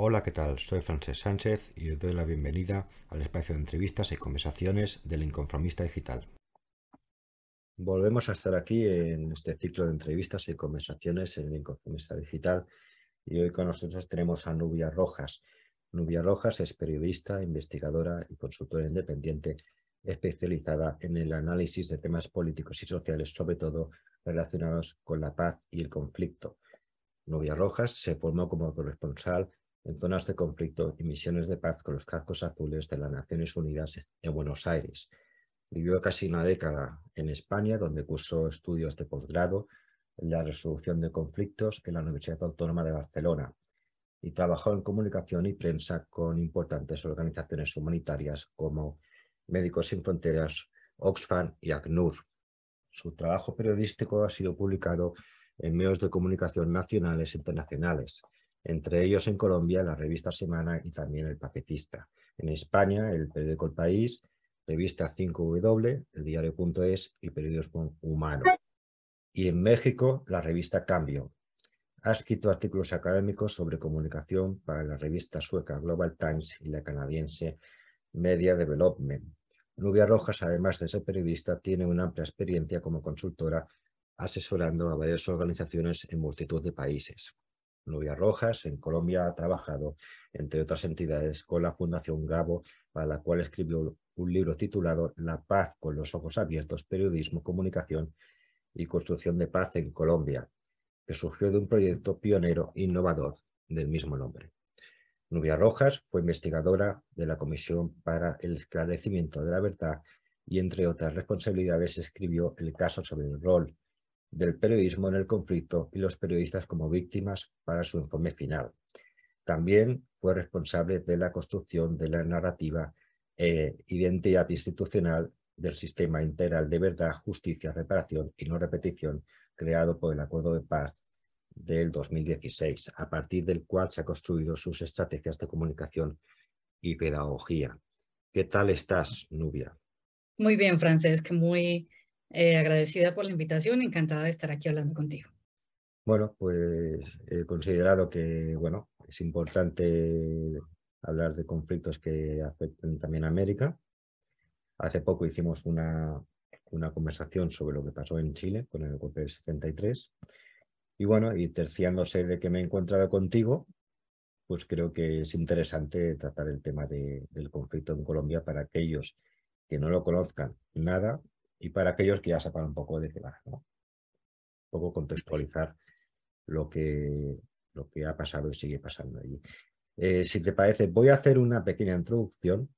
Hola, ¿qué tal? Soy Frances Sánchez y os doy la bienvenida al espacio de entrevistas y conversaciones del Inconformista Digital. Volvemos a estar aquí en este ciclo de entrevistas y conversaciones en el Inconformista Digital y hoy con nosotros tenemos a Nubia Rojas. Nubia Rojas es periodista, investigadora y consultora independiente especializada en el análisis de temas políticos y sociales, sobre todo relacionados con la paz y el conflicto. Nubia Rojas se formó como corresponsal en zonas de conflicto y misiones de paz con los cascos azules de las Naciones Unidas en Buenos Aires. Vivió casi una década en España, donde cursó estudios de posgrado en la resolución de conflictos en la Universidad Autónoma de Barcelona y trabajó en comunicación y prensa con importantes organizaciones humanitarias como Médicos Sin Fronteras, Oxfam y ACNUR. Su trabajo periodístico ha sido publicado en medios de comunicación nacionales e internacionales entre ellos en Colombia la revista Semana y también El Pacifista. En España, el periódico El País, revista 5W, el diario.es y periódicos Humano. Y en México, la revista Cambio. Ha escrito artículos académicos sobre comunicación para la revista sueca Global Times y la canadiense Media Development. Nubia Rojas, además de ser periodista, tiene una amplia experiencia como consultora asesorando a varias organizaciones en multitud de países. Nubia Rojas. En Colombia ha trabajado, entre otras entidades, con la Fundación Gabo, para la cual escribió un libro titulado La paz con los ojos abiertos, periodismo, comunicación y construcción de paz en Colombia, que surgió de un proyecto pionero innovador del mismo nombre. Nubia Rojas fue investigadora de la Comisión para el Esclarecimiento de la Verdad y, entre otras responsabilidades, escribió el caso sobre el rol del periodismo en el conflicto y los periodistas como víctimas para su informe final. También fue responsable de la construcción de la narrativa e identidad institucional del sistema integral de verdad, justicia, reparación y no repetición creado por el Acuerdo de Paz del 2016, a partir del cual se han construido sus estrategias de comunicación y pedagogía. ¿Qué tal estás, Nubia? Muy bien, Francesc, muy eh, agradecida por la invitación, encantada de estar aquí hablando contigo. Bueno, pues he considerado que bueno, es importante hablar de conflictos que afecten también a América. Hace poco hicimos una, una conversación sobre lo que pasó en Chile con el golpe del 73. Y bueno, y terciándose de que me he encontrado contigo, pues creo que es interesante tratar el tema del conflicto en Colombia para aquellos que no lo conozcan nada y para aquellos que ya sepan un poco de qué va. Un poco contextualizar lo que, lo que ha pasado y sigue pasando allí. Eh, si te parece, voy a hacer una pequeña introducción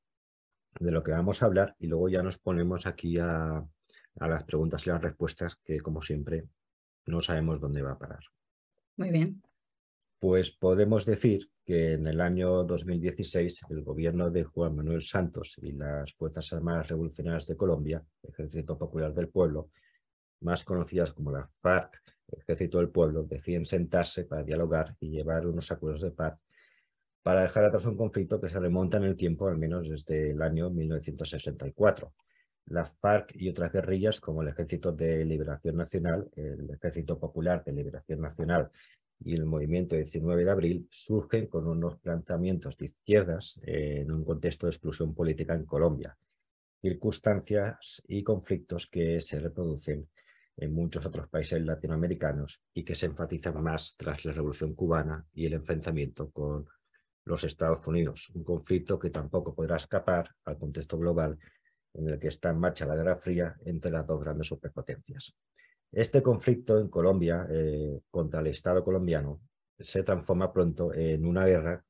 de lo que vamos a hablar y luego ya nos ponemos aquí a, a las preguntas y las respuestas que, como siempre, no sabemos dónde va a parar. Muy bien pues podemos decir que en el año 2016 el gobierno de Juan Manuel Santos y las Fuerzas Armadas Revolucionarias de Colombia, Ejército Popular del Pueblo, más conocidas como la FARC, Ejército del Pueblo, deciden sentarse para dialogar y llevar unos acuerdos de paz para dejar atrás un conflicto que se remonta en el tiempo al menos desde el año 1964. Las FARC y otras guerrillas como el Ejército de Liberación Nacional, el Ejército Popular de Liberación Nacional y el movimiento 19 de abril surgen con unos planteamientos de izquierdas eh, en un contexto de exclusión política en Colombia, circunstancias y conflictos que se reproducen en muchos otros países latinoamericanos y que se enfatizan más tras la Revolución cubana y el enfrentamiento con los Estados Unidos, un conflicto que tampoco podrá escapar al contexto global en el que está en marcha la Guerra Fría entre las dos grandes superpotencias. Este conflicto en Colombia eh, contra el Estado colombiano se transforma pronto en una guerra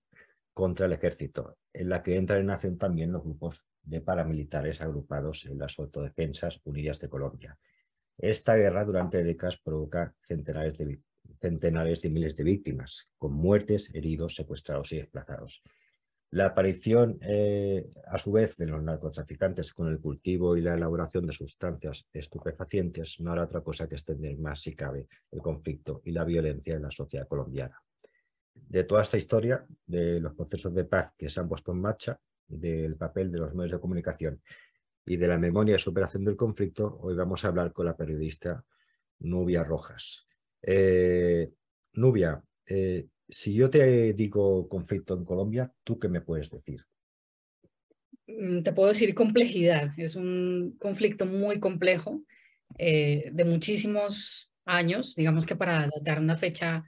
contra el ejército, en la que entran en acción también los grupos de paramilitares agrupados en las Autodefensas Unidas de Colombia. Esta guerra durante décadas provoca centenares de miles de víctimas, con muertes, heridos, secuestrados y desplazados. La aparición, eh, a su vez, de los narcotraficantes con el cultivo y la elaboración de sustancias estupefacientes no hará otra cosa que extender más, si cabe, el conflicto y la violencia en la sociedad colombiana. De toda esta historia, de los procesos de paz que se han puesto en marcha, del papel de los medios de comunicación y de la memoria de superación del conflicto, hoy vamos a hablar con la periodista Nubia Rojas. Eh, Nubia, eh, si yo te digo conflicto en Colombia, ¿tú qué me puedes decir? Mm, te puedo decir complejidad. Es un conflicto muy complejo, eh, de muchísimos años. Digamos que para dar una fecha,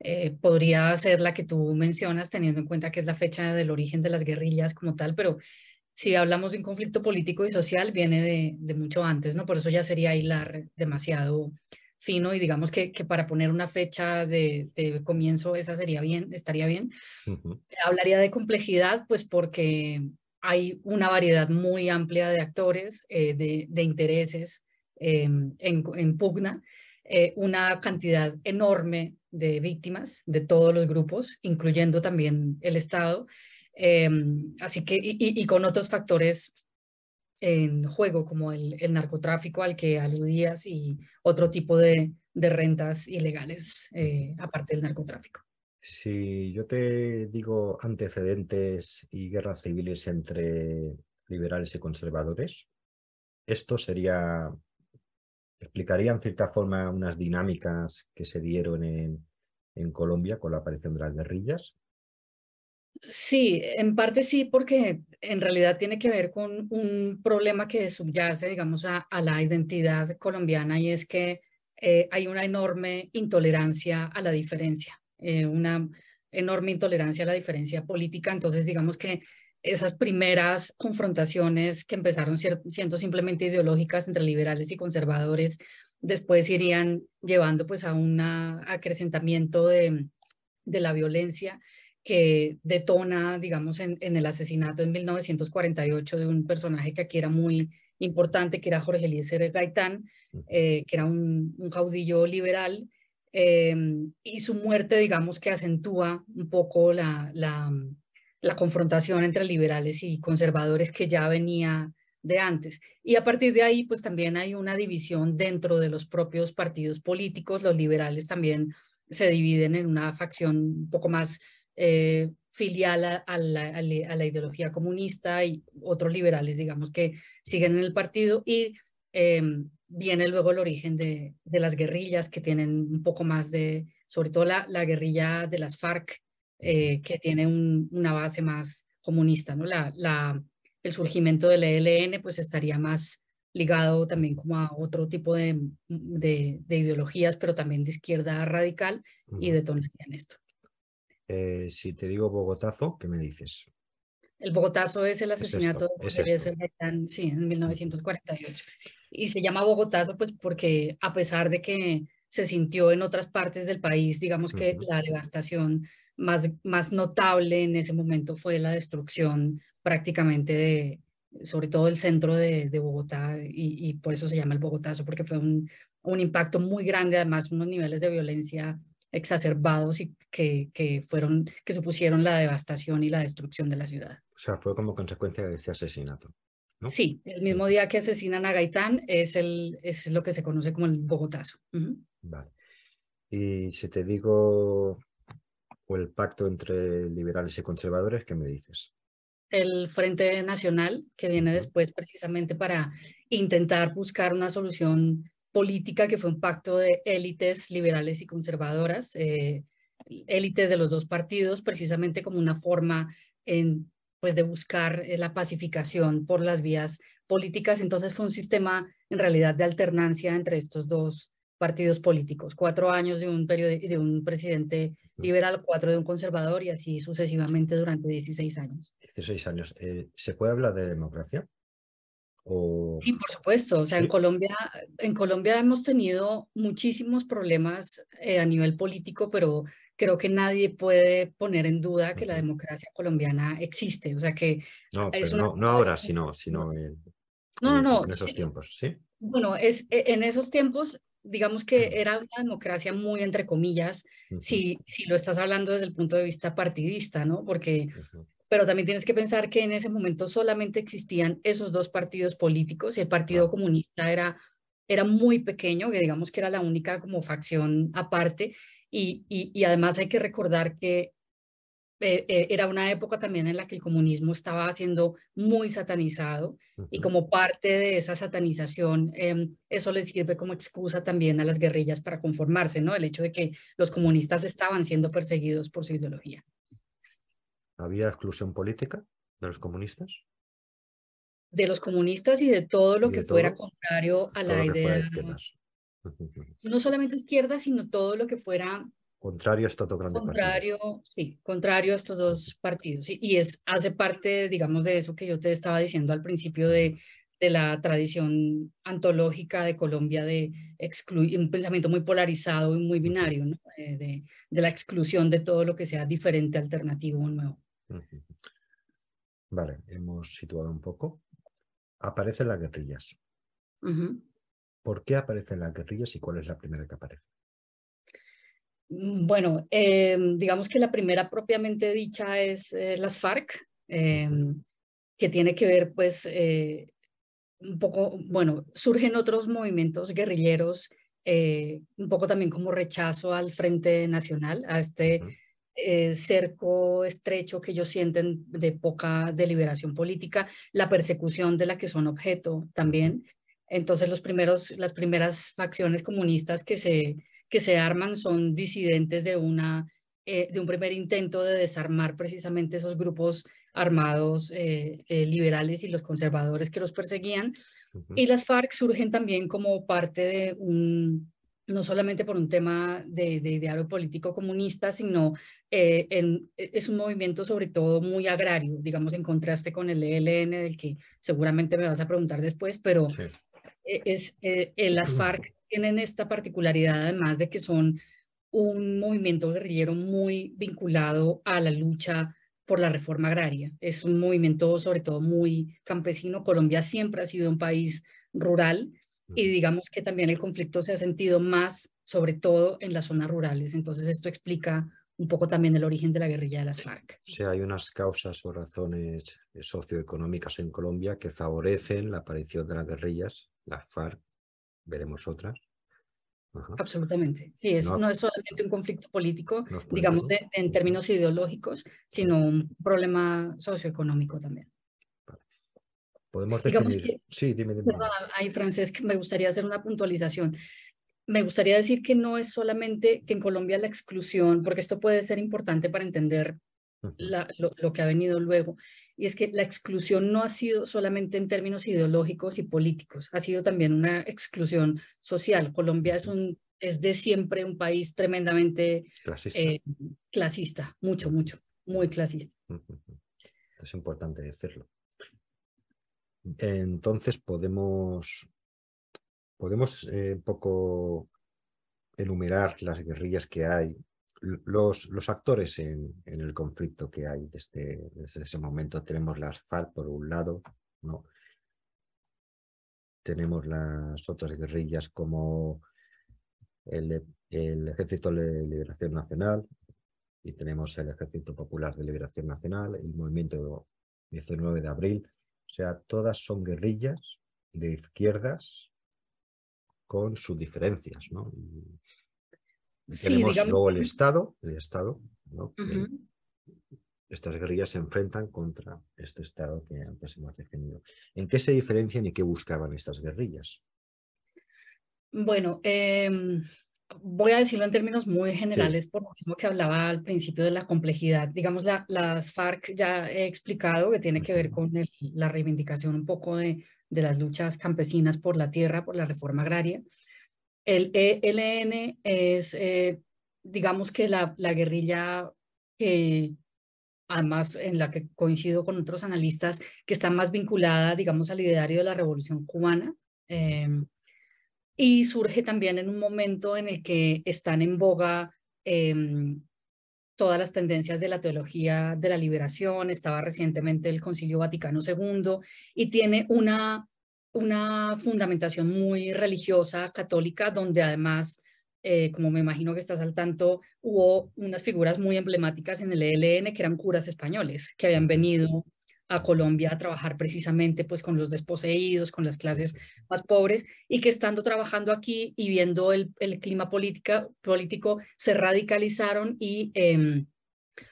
eh, podría ser la que tú mencionas, teniendo en cuenta que es la fecha del origen de las guerrillas como tal, pero si hablamos de un conflicto político y social, viene de, de mucho antes, ¿no? Por eso ya sería hilar demasiado fino y digamos que, que para poner una fecha de, comienzo, esa sería bien, estaría bien. Eh, hablaría de complejidad, pues porque hay una variedad muy amplia de actores, eh, de, intereses em, en, pugna, eh, una cantidad enorme de víctimas de todos los grupos, incluyendo también el Estado. Em, así que, y con otros factores en juego, como el, narcotráfico al que aludías y otro tipo de, rentas ilegales, eh, aparte del narcotráfico. Si yo te digo antecedentes y guerras civiles entre liberales y conservadores, esto sería, explicaría en cierta forma unas dinámicas que se dieron en, en Colombia con la aparición de las guerrillas, Sí, en parte sí, porque en realidad tiene que ver con un problema que subyace, digamos, a, la identidad colombiana y es que eh, hay una enorme intolerancia a la diferencia, eh, una enorme intolerancia a la diferencia política. Entonces, digamos que esas primeras confrontaciones que empezaron siendo simplemente ideológicas entre liberales y conservadores, después irían llevando pues a un acrecentamiento de la violencia que detona, digamos, en, el asesinato en 1948 de un personaje que aquí era muy importante, que era Jorge Eliezer Gaitán, eh, que era un, caudillo liberal, em, y su muerte, digamos, que acentúa un poco la, la confrontación entre liberales y conservadores que ya venía de antes. Y a partir de ahí, pues también hay una división dentro de los propios partidos políticos. Los liberales también se dividen en una facción un poco más eh, filial a, la, ideología comunista y otros liberales, digamos, que siguen en el partido y em, viene luego el origen de, de, las guerrillas que tienen un poco más de, sobre todo la, la guerrilla de las FARC, eh, que tiene una base más comunista, ¿no? La, la, el surgimiento del ELN pues estaría más ligado también como a otro tipo de, ideologías, pero también de izquierda radical y detonaría en esto. Eh, si te digo Bogotazo, ¿qué me dices? El Bogotazo es el asesinato es José es de sí, en 1948. Y se llama Bogotazo pues porque a pesar de que se sintió en otras partes del país, digamos que la devastación más, más notable en ese momento fue la destrucción prácticamente de, sobre todo el centro de, Bogotá, y, por eso se llama el Bogotazo, porque fue un, un impacto muy grande, además unos niveles de violencia exacerbados y que, fueron, que supusieron la devastación y la destrucción de la ciudad. O sea, fue como consecuencia de ese asesinato. Sí, el mismo día que asesinan a Gaitán es, el, es lo que se conoce como el Bogotazo. Vale. Y si te digo o el pacto entre liberales y conservadores, ¿qué me dices? El Frente Nacional, que viene después precisamente para intentar buscar una solución política que fue un pacto de élites liberales y conservadoras, eh, élites de los dos partidos, precisamente como una forma en, pues, de buscar eh, la pacificación por las vías políticas. Entonces fue un sistema en realidad de alternancia entre estos dos partidos políticos, cuatro años de un, de un presidente liberal, cuatro de un conservador y así sucesivamente durante 16 años. 16 años. Eh, ¿Se puede hablar de democracia? Sí, por supuesto. O sea, en Colombia, en Colombia hemos tenido muchísimos problemas eh, a nivel político, pero creo que nadie puede poner en duda que la democracia colombiana existe. O sea que no, no, ahora, sino, sino en, no, no, en esos tiempos, ¿sí? Bueno, es e, en esos tiempos, digamos que era una democracia muy entre comillas, si, si lo estás hablando desde el punto de vista partidista, ¿no? Porque pero también tienes que pensar que en ese momento solamente existían esos dos partidos políticos y el Partido Comunista era, era muy pequeño, que digamos que era la única como facción aparte. Y, además hay que recordar que eh, eh, era una época también en la que el comunismo estaba siendo muy satanizado y como parte de esa satanización, em, eso le sirve como excusa también a las guerrillas para conformarse, ¿no? El hecho de que los comunistas estaban siendo perseguidos por su ideología. ¿Había exclusión política de los comunistas? De los comunistas y de todo lo que fuera contrario a la idea. No solamente izquierda, sino todo lo que fuera Contrario a estos dos contrario, Sí, contrario a estos dos partidos. Y, es, hace parte, digamos, de eso que yo te estaba diciendo al principio de, de la tradición antológica de Colombia de excluir, un pensamiento muy polarizado y muy binario, eh, de, de, la exclusión de todo lo que sea diferente, alternativo o nuevo. Vale, hemos situado un poco. Aparecen las guerrillas. ¿Por qué aparecen las guerrillas y cuál es la primera que aparece? Bueno, em, digamos que la primera propiamente dicha es eh, las FARC, em, que tiene que ver pues eh, un poco, bueno, surgen otros movimientos guerrilleros, eh, un poco también como rechazo al Frente Nacional, a este... Eh, cerco estrecho que ellos sienten de poca deliberación política, la persecución de la que son objeto también. Entonces los primeros, las primeras facciones comunistas que se, que se arman son disidentes de, una, eh, de un primer intento de desarmar precisamente esos grupos armados eh, liberales y los conservadores que los perseguían. Y las FARC surgen también como parte de un, no solamente por un tema de, de ideario político comunista, sino eh, en, e, es un movimiento sobre todo muy agrario, digamos, en contraste con el ELN, del que seguramente me vas a preguntar después, pero e, es, eh, eh, las FARC tienen esta particularidad, además de que son un movimiento guerrillero muy vinculado a la lucha por la reforma agraria. Es un movimiento sobre todo muy campesino. Colombia siempre ha sido un país rural y digamos que también el conflicto se ha sentido más, sobre todo en las zonas rurales. Entonces esto explica un poco también el origen de la guerrilla de las FARC. Si hay unas causas o razones eh, socioeconómicas en Colombia que favorecen la aparición de las guerrillas, las FARC, veremos otras. Absolutamente. Sí, no, es solamente un conflicto político, digamos, en términos ideológicos, sino un problema socioeconómico también. Podemos Que, sí, dime, dime. ahí, que me gustaría hacer una puntualización. Me gustaría decir que no es solamente que en Colombia la exclusión, porque esto puede ser importante para entender lo, que ha venido luego, y es que la exclusión no ha sido solamente en términos ideológicos y políticos, ha sido también una exclusión social. Colombia es un es de siempre un país tremendamente clasista, eh, mucho, mucho, muy clasista. es importante decirlo. Entonces podemos, podemos eh, un poco enumerar las guerrillas que hay, los, los actores en, el conflicto que hay desde, ese momento. Tenemos las FARC por un lado, ¿no? tenemos las otras guerrillas como el, el Ejército de Liberación Nacional y tenemos el Ejército Popular de Liberación Nacional, el Movimiento 19 de Abril, o sea, todas son guerrillas de izquierdas con sus diferencias, ¿no? tenemos luego el Estado, el Estado, ¿no? Estas guerrillas se enfrentan contra este Estado que antes hemos definido. ¿En qué se diferencian y qué buscaban estas guerrillas? Bueno, em, voy a decirlo en términos muy generales por lo mismo que hablaba al principio de la complejidad. Digamos, la, las FARC ya he explicado que tiene que ver con la reivindicación un poco de, de, las luchas campesinas por la tierra, por la reforma agraria. El ELN es, eh, digamos que la, la guerrilla que además en la que coincido con otros analistas, que está más vinculada, digamos, al ideario de la Revolución Cubana. Em, y surge también en un momento en el que están en boga em, todas las tendencias de la teología de la liberación, estaba recientemente el Concilio Vaticano II y tiene una, una fundamentación muy religiosa, católica, donde además, eh, como me imagino que estás al tanto, hubo unas figuras muy emblemáticas en el ELN que eran curas españoles que habían venido a Colombia a trabajar precisamente pues con los desposeídos, con las clases más pobres y que estando trabajando aquí y viendo el, clima política, político se radicalizaron y em,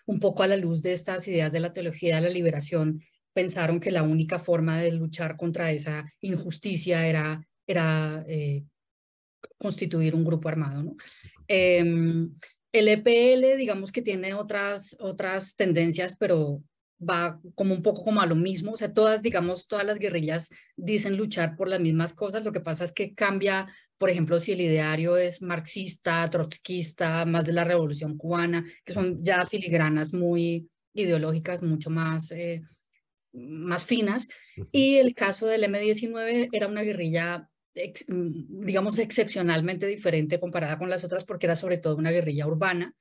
un poco a la luz de estas ideas de la teología de la liberación pensaron que la única forma de luchar contra esa injusticia era, era eh, constituir un grupo armado. ¿no? Em, el EPL digamos que tiene otras, otras tendencias, pero va como un poco como a lo mismo, o sea, todas, digamos, todas las guerrillas dicen luchar por las mismas cosas, lo que pasa es que cambia, por ejemplo, si el ideario es marxista, trotskista, más de la revolución cubana, que son ya filigranas muy ideológicas, mucho más, eh, más finas, y el caso del M-19 era una guerrilla digamos excepcionalmente diferente comparada con las otras porque era sobre todo una guerrilla urbana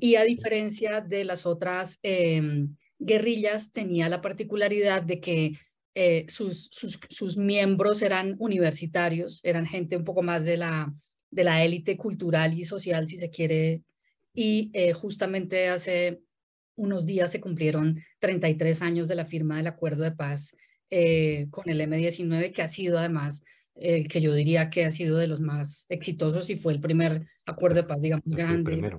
y a diferencia de las otras eh, guerrillas tenía la particularidad de que eh, sus, sus, miembros eran universitarios, eran gente un poco más de la, de la élite cultural y social, si se quiere. Y eh, justamente hace unos días se cumplieron 33 años de la firma del acuerdo de paz eh, con el M19, que ha sido además el que yo diría que ha sido de los más exitosos y fue el primer acuerdo de paz, digamos, grande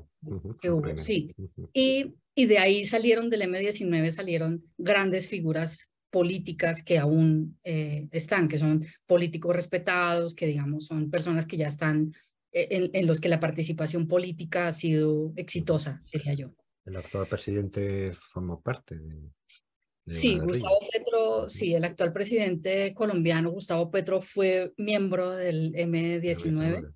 Sí. Y, de ahí salieron del M19, salieron grandes figuras políticas que aún eh, están, que son políticos respetados, que digamos son personas que ya están eh, en, en los que la participación política ha sido exitosa, diría yo. El actual presidente formó parte de, Sí, Gustavo Petro, sí, el actual presidente colombiano, Gustavo Petro, fue miembro del M19.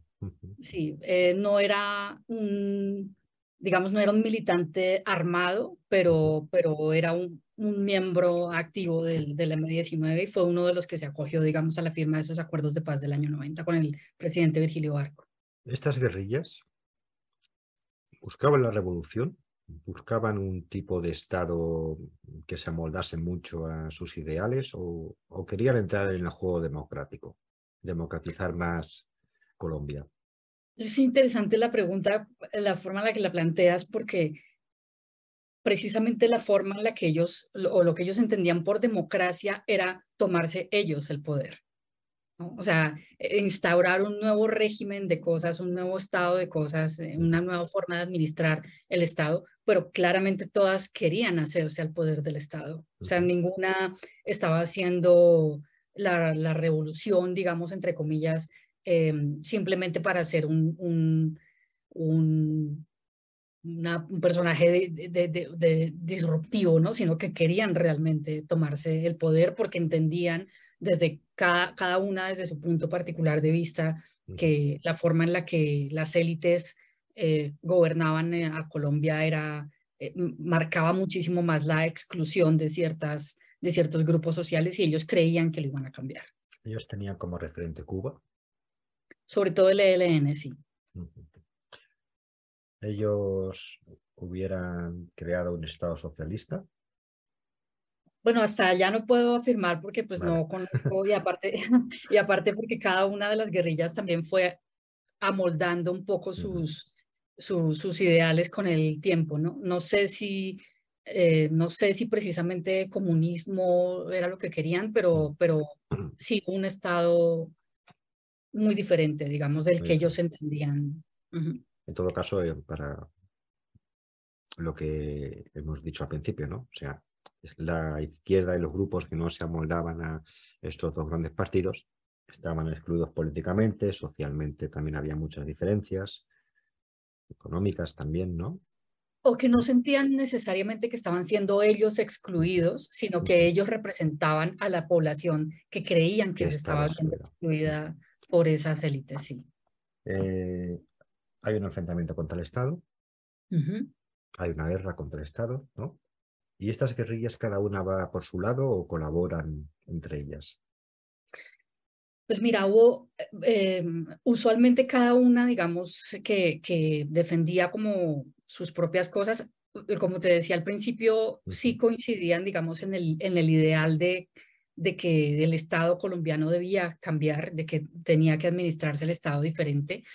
Sí, eh, no era un, digamos, no era un militante armado, pero, pero era un, miembro activo del, M19 y fue uno de los que se acogió, digamos, a la firma de esos acuerdos de paz del año 90 con el presidente Virgilio Barco. ¿Estas guerrillas buscaban la revolución? buscaban un tipo de Estado que se amoldase mucho a sus ideales o, querían entrar en el juego democrático, democratizar más Colombia? Es interesante la pregunta, la forma en la que la planteas, porque precisamente la forma en la que ellos, o lo que ellos entendían por democracia, era tomarse ellos el poder. O sea, e, instaurar un nuevo régimen de cosas, un nuevo estado de cosas, eh, una nueva forma de administrar el Estado, pero claramente todas querían hacerse al poder del Estado. O sea, ninguna estaba haciendo la, revolución, digamos, entre comillas, em, simplemente para hacer un, un, un personaje disruptivo, ¿no? sino que querían realmente tomarse el poder porque entendían desde cada, una desde su punto particular de vista, que la forma en la que las élites eh, gobernaban eh, a Colombia era, eh, marcaba muchísimo más la exclusión de, ciertas, de ciertos grupos sociales y ellos creían que lo iban a cambiar. ¿Ellos tenían como referente Cuba? Sobre todo el ELN, sí. ¿Ellos hubieran creado un Estado socialista? bueno, hasta ya no puedo afirmar porque pues no conozco y aparte, y aparte porque cada una de las guerrillas también fue amoldando un poco sus, sus ideales con el tiempo, ¿no? No sé si, eh, no sé si precisamente comunismo era lo que querían, pero, pero sí un estado muy diferente, digamos, del que ellos entendían. En todo caso, eh, para lo que hemos dicho al principio, ¿no? O sea, la izquierda y los grupos que no se amoldaban a estos dos grandes partidos estaban excluidos políticamente, socialmente también había muchas diferencias, económicas también, ¿no? O que no sentían necesariamente que estaban siendo ellos excluidos, sino que ellos representaban a la población que creían que, se estaba siendo excluida por esas élites, sí. Eh, hay un enfrentamiento contra el Estado, hay una guerra contra el Estado, ¿no? ¿Y estas guerrillas cada una va por su lado o colaboran entre ellas? Pues mira, hubo eh, em, usualmente cada una, digamos, que, defendía como sus propias cosas. Eh, como te decía al principio, sí coincidían, digamos, en el, en el ideal de, de que el Estado colombiano debía cambiar, de que tenía que administrarse el Estado diferente.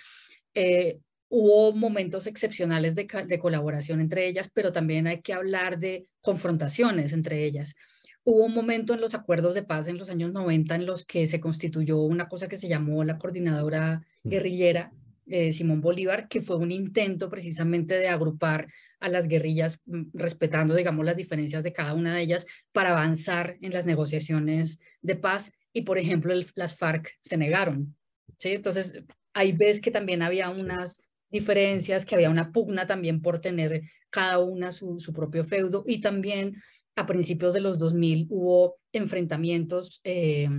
Eh, Hubo momentos excepcionales de, de, colaboración entre ellas, pero también hay que hablar de confrontaciones entre ellas. Hubo un momento en los acuerdos de paz en los años 90 en los que se constituyó una cosa que se llamó la coordinadora mm. guerrillera, eh, Simón Bolívar, que fue un intento precisamente de agrupar a las guerrillas, mm, respetando, digamos, las diferencias de cada una de ellas para avanzar en las negociaciones de paz. Y, por ejemplo, las FARC se negaron. ¿sí? Entonces, ahí ves que también había unas diferencias, que había una pugna también por tener cada una su, propio feudo y también a principios de los 2000 hubo enfrentamientos, eh,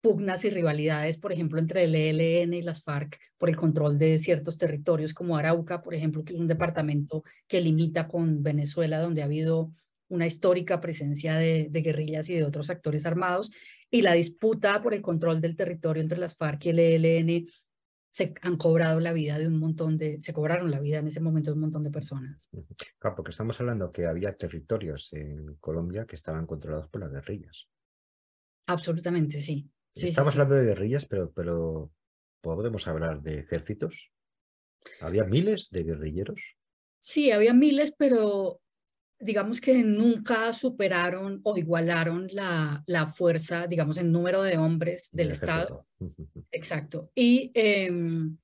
pugnas y rivalidades, por ejemplo, entre el ELN y las FARC por el control de ciertos territorios como Arauca, por ejemplo, que es un departamento que limita con Venezuela, donde ha habido una histórica presencia de, de, guerrillas y de otros actores armados, y la disputa por el control del territorio entre las FARC y el ELN se han cobrado la vida de un montón de, se cobraron la vida en ese momento de un montón de personas. Claro, porque estamos hablando que había territorios en Colombia que estaban controlados por las guerrillas. Absolutamente, sí. estamos hablando de guerrillas, pero, pero podemos hablar de ejércitos. ¿Había miles de guerrilleros? Sí, había miles, pero digamos que nunca superaron o igualaron la, la fuerza, digamos, en número de hombres del Estado. Exacto. Y em,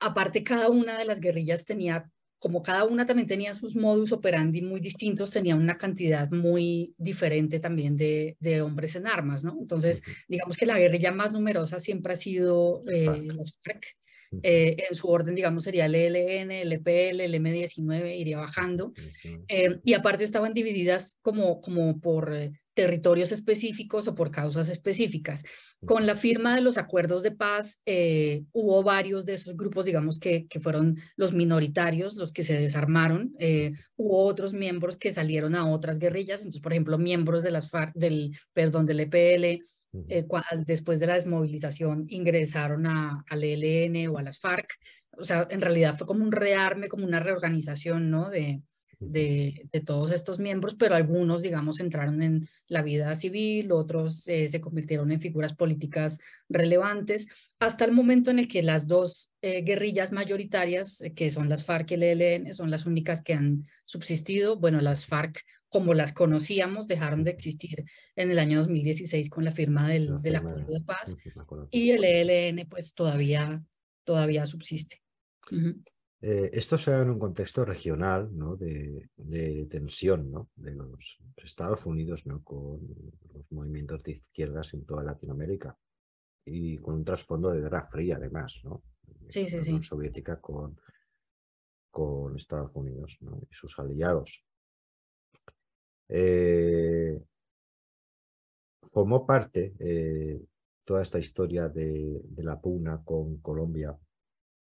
aparte cada una de las guerrillas tenía, como cada una también tenía sus modus operandi muy distintos, tenía una cantidad muy diferente también de, hombres en armas, ¿no? Entonces, digamos que la guerrilla más numerosa siempre ha sido eh, las FARC eh, en su orden, digamos, sería el e el EPL, el m 19 iría bajando. Eh, y aparte estaban divididas como, como por eh, territorios específicos o por causas específicas. Con la firma de los acuerdos de paz, hubo varios de esos grupos, digamos, que, que fueron los minoritarios, los que se desarmaron. hubo otros miembros que salieron a otras guerrillas, entonces, por ejemplo, miembros de las del, perdón, del EPL, eh, después de la desmovilización ingresaron a, al ELN o a las FARC. O sea, en realidad fue como un rearme, como una reorganización, ¿no? De, de, todos estos miembros, pero algunos, digamos, entraron en la vida civil, otros eh, se convirtieron en figuras políticas relevantes, hasta el momento en el que las dos eh, guerrillas mayoritarias, que son las FARC y el ELN, son las únicas que han subsistido. Bueno, las FARC como las conocíamos, dejaron de existir en el año 2016 con la firma del, Acuerdo de Paz y el ELN pues todavía, todavía subsiste. Eh, esto se da en un contexto regional ¿no? de, tensión ¿no? de los Estados Unidos ¿no? con los movimientos de izquierdas en toda Latinoamérica y con un trasfondo de guerra fría además, ¿no? Soviética con, Estados Unidos y sus aliados. Eh, formó parte eh, toda esta historia de, la pugna con Colombia,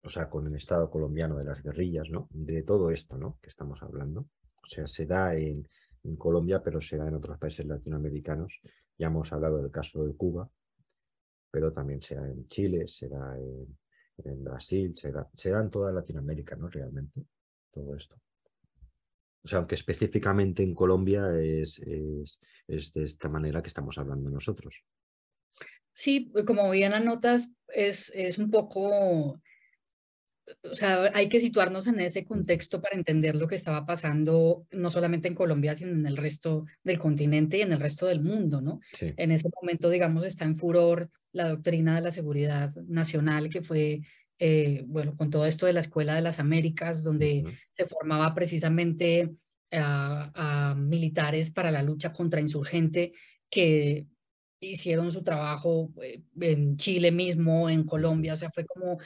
o sea, con el Estado colombiano de las guerrillas, ¿no? De todo esto, ¿no? Que estamos hablando. O sea, se da en, Colombia, pero se da en otros países latinoamericanos. Ya hemos hablado del caso de Cuba, pero también se da en Chile, se da en, Brasil, se da, se da en toda Latinoamérica, ¿no? Realmente, todo esto o sea, aunque específicamente en Colombia es, de esta manera que estamos hablando nosotros. Sí, eh, como bien anotas, es, es un poco, o sea, hay que situarnos en ese contexto para entender lo que estaba pasando no solamente en Colombia, sino en el resto del continente y en el resto del mundo, ¿no? En ese momento, digamos, está en furor la doctrina de la seguridad nacional que fue eh, bueno, con todo esto de la Escuela de las Américas, donde se formaba precisamente a, militares para la lucha contra insurgente que hicieron su trabajo eh, en Chile mismo, en Colombia, o sea, fue como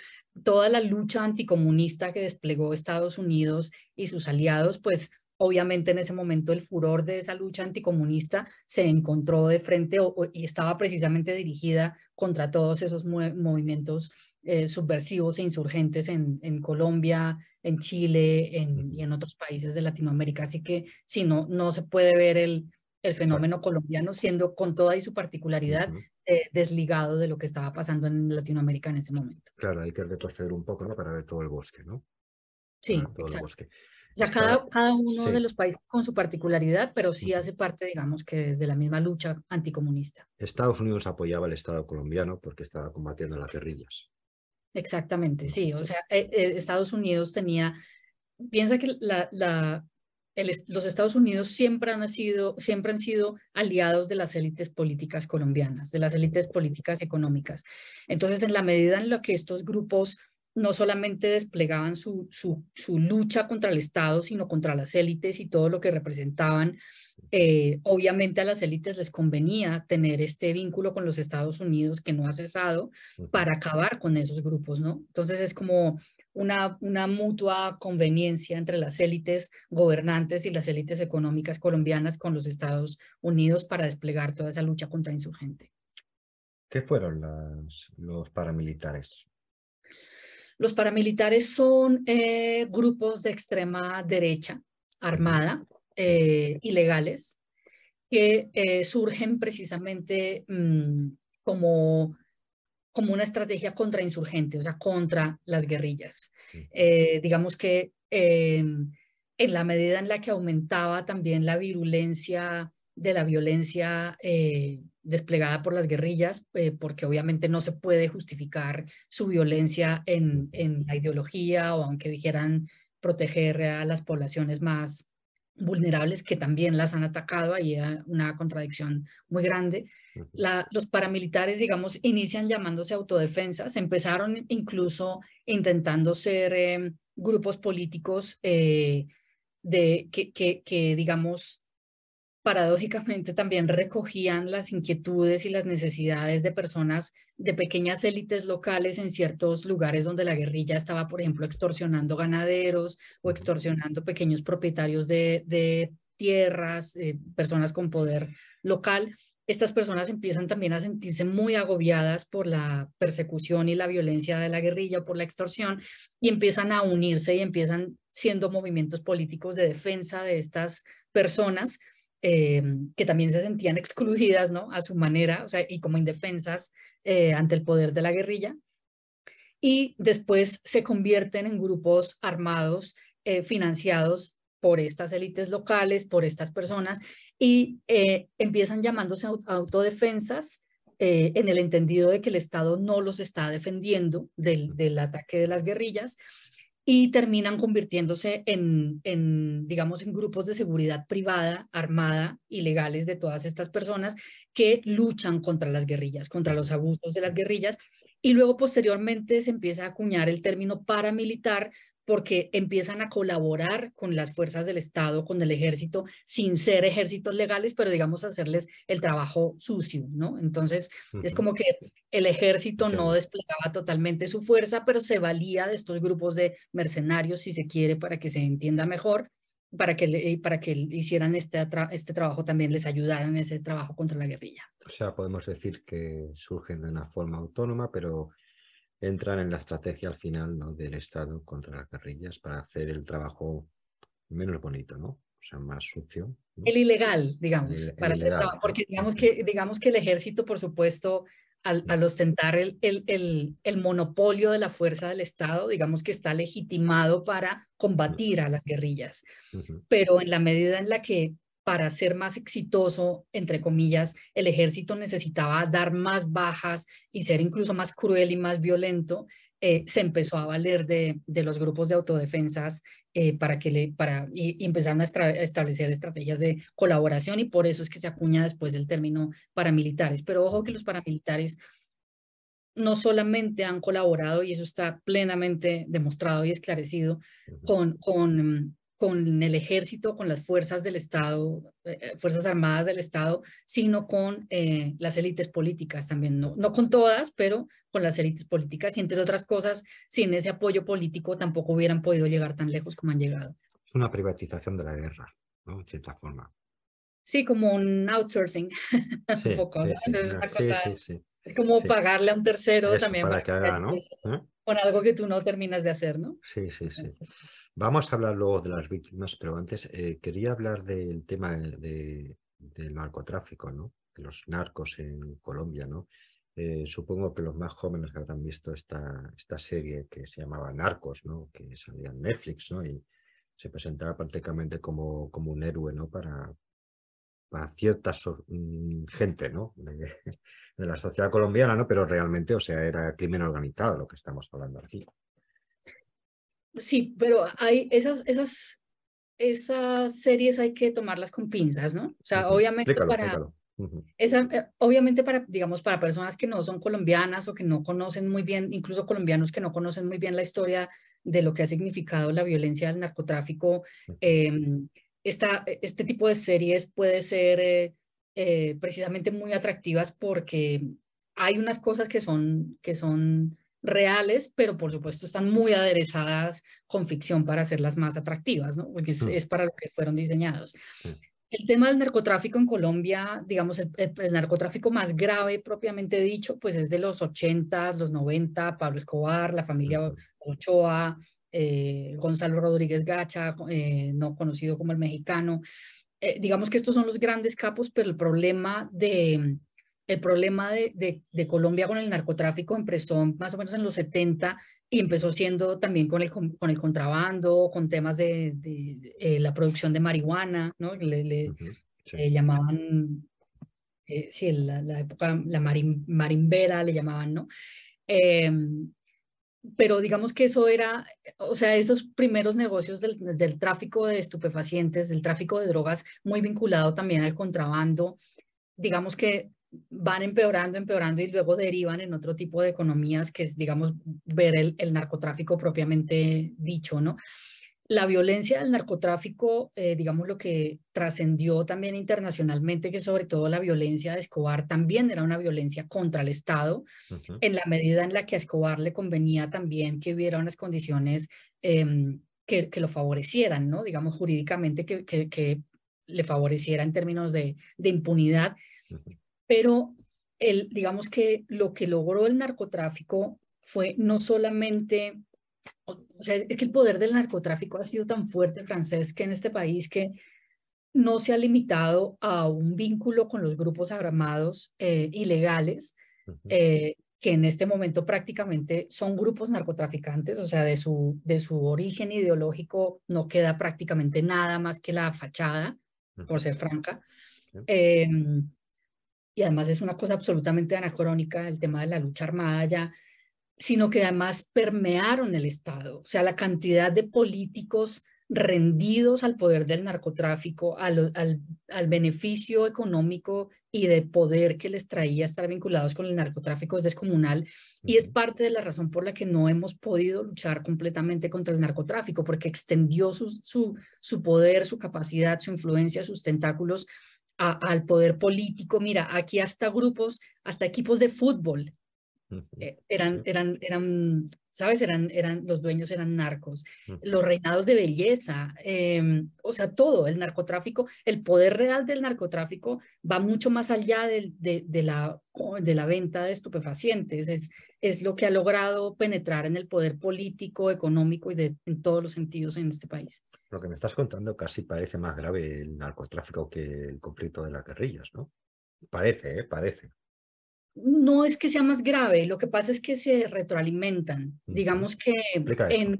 toda la lucha anticomunista que desplegó Estados Unidos y sus aliados, pues obviamente en ese momento el furor de esa lucha anticomunista se encontró de frente y estaba precisamente dirigida contra todos esos movimientos eh, subversivos e insurgentes en, Colombia, en Chile y en otros países de Latinoamérica. Así que si no, no se puede ver el, fenómeno colombiano siendo con toda y su particularidad eh, desligado de lo que estaba pasando en Latinoamérica en ese momento. Claro, hay que retroceder un poco ¿no? para ver todo el bosque, ¿no? Sí, cada, uno de los países con su particularidad, pero sí hace parte, digamos, que de la misma lucha anticomunista. Estados Unidos apoyaba al Estado colombiano porque estaba combatiendo las guerrillas. Exactamente, sí. O sea, e, e, Estados Unidos tenía, piensa que la, la, los Estados Unidos siempre han, sido, siempre han sido aliados de las élites políticas colombianas, de las élites políticas económicas. Entonces, en la medida en la que estos grupos no solamente desplegaban su, su, su lucha contra el Estado, sino contra las élites y todo lo que representaban eh, obviamente a las élites les convenía tener este vínculo con los Estados Unidos que no ha cesado para acabar con esos grupos, ¿no? Entonces es como una, una mutua conveniencia entre las élites gobernantes y las élites económicas colombianas con los Estados Unidos para desplegar toda esa lucha contra insurgente. ¿Qué fueron los paramilitares? Los paramilitares son eh, grupos de extrema derecha armada eh, ilegales que eh, surgen precisamente mm, como, como una estrategia contra insurgente o sea, contra las guerrillas. Eh, digamos que en la medida en la que aumentaba también la virulencia de la violencia desplegada por las guerrillas, porque obviamente no se puede justificar su violencia en, en, la ideología o aunque dijeran proteger a las poblaciones más vulnerables que también las han atacado, ahí una contradicción muy grande. los paramilitares, digamos, inician llamándose autodefensas, empezaron incluso intentando ser eh, grupos políticos eh, de, que, digamos, paradójicamente también recogían las inquietudes y las necesidades de personas de pequeñas élites locales en ciertos lugares donde la guerrilla estaba, por ejemplo, extorsionando ganaderos o extorsionando pequeños propietarios de, tierras, eh, personas con poder local. Estas personas empiezan también a sentirse muy agobiadas por la persecución y la violencia de la guerrilla, por la extorsión, y empiezan a unirse y empiezan siendo movimientos políticos de defensa de estas personas Em, que también se sentían excluidas, ¿no? A su manera, o sea, y como indefensas eh, ante el poder de la guerrilla. Y después se convierten en grupos armados eh, financiados por estas élites locales, por estas personas, y eh, empiezan llamándose autodefensas, en el entendido de que el Estado no los está defendiendo del, ataque de las guerrillas y terminan convirtiéndose en, en, digamos, en grupos de seguridad privada, armada, ilegales de todas estas personas que luchan contra las guerrillas, contra los abusos de las guerrillas. Y luego posteriormente se empieza a acuñar el término paramilitar porque empiezan a colaborar con las fuerzas del Estado, con el ejército, sin ser ejércitos legales, pero digamos hacerles el trabajo sucio, ¿no? Entonces, es como que el ejército no desplegaba totalmente su fuerza, pero se valía de estos grupos de mercenarios, si se quiere, para que se entienda mejor, para que, para que hicieran este, este trabajo también, les ayudaran en ese trabajo contra la guerrilla. O sea, podemos decir que surgen de una forma autónoma, pero entran en la estrategia al final ¿no? del Estado contra las guerrillas para hacer el trabajo menos bonito, ¿no? O sea, más sucio. El ilegal, digamos, para porque digamos que, digamos que el ejército, por supuesto, al, ostentar el, el, monopolio de la fuerza del Estado, digamos que está legitimado para combatir a las guerrillas. Pero en la medida en la que para ser más exitoso, entre comillas, el ejército necesitaba dar más bajas y ser incluso más cruel y más violento, eh, se empezó a valer de, los grupos de autodefensas eh, para que le, para, y, a, establecer estrategias de colaboración y por eso es que se acuña después el término paramilitares. Pero ojo que los paramilitares no solamente han colaborado, y eso está plenamente demostrado y esclarecido, con, con con el ejército, con las fuerzas del Estado, eh, eh, fuerzas armadas del Estado, sino con eh, las élites políticas también, no, no con todas, pero con las élites políticas y entre otras cosas, sin ese apoyo político tampoco hubieran podido llegar tan lejos como han llegado. Es una privatización de la guerra, ¿no? De cierta forma. Sí, como un outsourcing, un poco, es como pagarle a un tercero también. Para, que haga, ¿no? Con algo que tú no terminas de hacer, ¿no? Sí, sí, sí. Vamos a hablar luego de las víctimas, pero antes eh, quería hablar del tema del narcotráfico, ¿no? De los narcos en Colombia, ¿no? Eh, supongo que los más jóvenes habrán visto esta, esta serie que se llamaba Narcos, ¿no? Que salía en Netflix, ¿no? Y se presentaba prácticamente como, como un héroe, ¿no? Para, para cierta mm, gente, De, la sociedad colombiana, ¿no? Pero realmente, o sea, era crimen organizado lo que estamos hablando aquí. Sí, pero hay esas, esas, esas series hay que tomarlas con pinzas, ¿no? O sea, obviamente para... Eh, obviamente para, digamos, para personas que no son colombianas o que no conocen muy bien, incluso colombianos que no conocen muy bien la historia de lo que ha significado la violencia del narcotráfico, em, este tipo de series puede ser eh, eh, precisamente muy atractivas porque hay unas cosas que son, que son reales, pero por supuesto están muy aderezadas con ficción para hacerlas más atractivas, ¿no? Porque es, mm. para lo que fueron diseñados. El tema del narcotráfico en Colombia, digamos, el, narcotráfico más grave propiamente dicho, pues es de los 80, los 90, Pablo Escobar, la familia Ochoa, eh, Gonzalo Rodríguez Gacha, eh, no conocido como el mexicano. Eh, digamos que estos son los grandes capos, pero el problema de, el problema de, de, Colombia con el narcotráfico empezó más o menos en los 70 y empezó siendo también con el, con el contrabando, con temas de, eh, la producción de marihuana, ¿no? Le, llamaban, eh, sí, la, la, época, la marim, marimbera le llamaban, ¿no? Em, pero digamos que eso era, o sea, esos primeros negocios del, del tráfico de estupefacientes, del tráfico de drogas, muy vinculado también al contrabando, digamos que van empeorando, empeorando y luego derivan en otro tipo de economías que es, digamos, ver el, el narcotráfico propiamente dicho, ¿no? La violencia del narcotráfico, eh, digamos, lo que trascendió también internacionalmente, que sobre todo la violencia de Escobar también era una violencia contra el Estado, en la medida en la que a Escobar le convenía también que hubiera unas condiciones em, que, que, lo favorecieran, ¿no? Digamos, jurídicamente que, que, le favoreciera en términos de, de impunidad pero el, digamos que lo que logró el narcotráfico fue no solamente, o sea, es que el poder del narcotráfico ha sido tan fuerte francés que en este país que no se ha limitado a un vínculo con los grupos armados eh, ilegales, eh, que en este momento prácticamente son grupos narcotraficantes, o sea, de su, de su origen ideológico no queda prácticamente nada más que la fachada, por ser franca. Em, y además es una cosa absolutamente anacrónica el tema de la lucha armada ya, sino que además permearon el Estado. O sea, la cantidad de políticos rendidos al poder del narcotráfico, al, beneficio económico y de poder que les traía estar vinculados con el narcotráfico es descomunal y es parte de la razón por la que no hemos podido luchar completamente contra el narcotráfico, porque extendió su, su, su poder, su capacidad, su influencia, sus tentáculos al poder político. Mira, aquí hasta grupos, hasta equipos de fútbol eh, eran, eran, eran, ¿sabes? Eran, eran, los dueños eran narcos. Los reinados de belleza, em, o sea, todo, el narcotráfico, el poder real del narcotráfico va mucho más allá de, de, la, oh, de la venta de estupefacientes. Es, es lo que ha logrado penetrar en el poder político, económico y de, en todos los sentidos en este país. Lo que me estás contando casi parece más grave el narcotráfico que el conflicto de las guerrillas, ¿no? Parece, ¿eh? parece no es que sea más grave, lo que pasa es que se retroalimentan. Digamos que eh,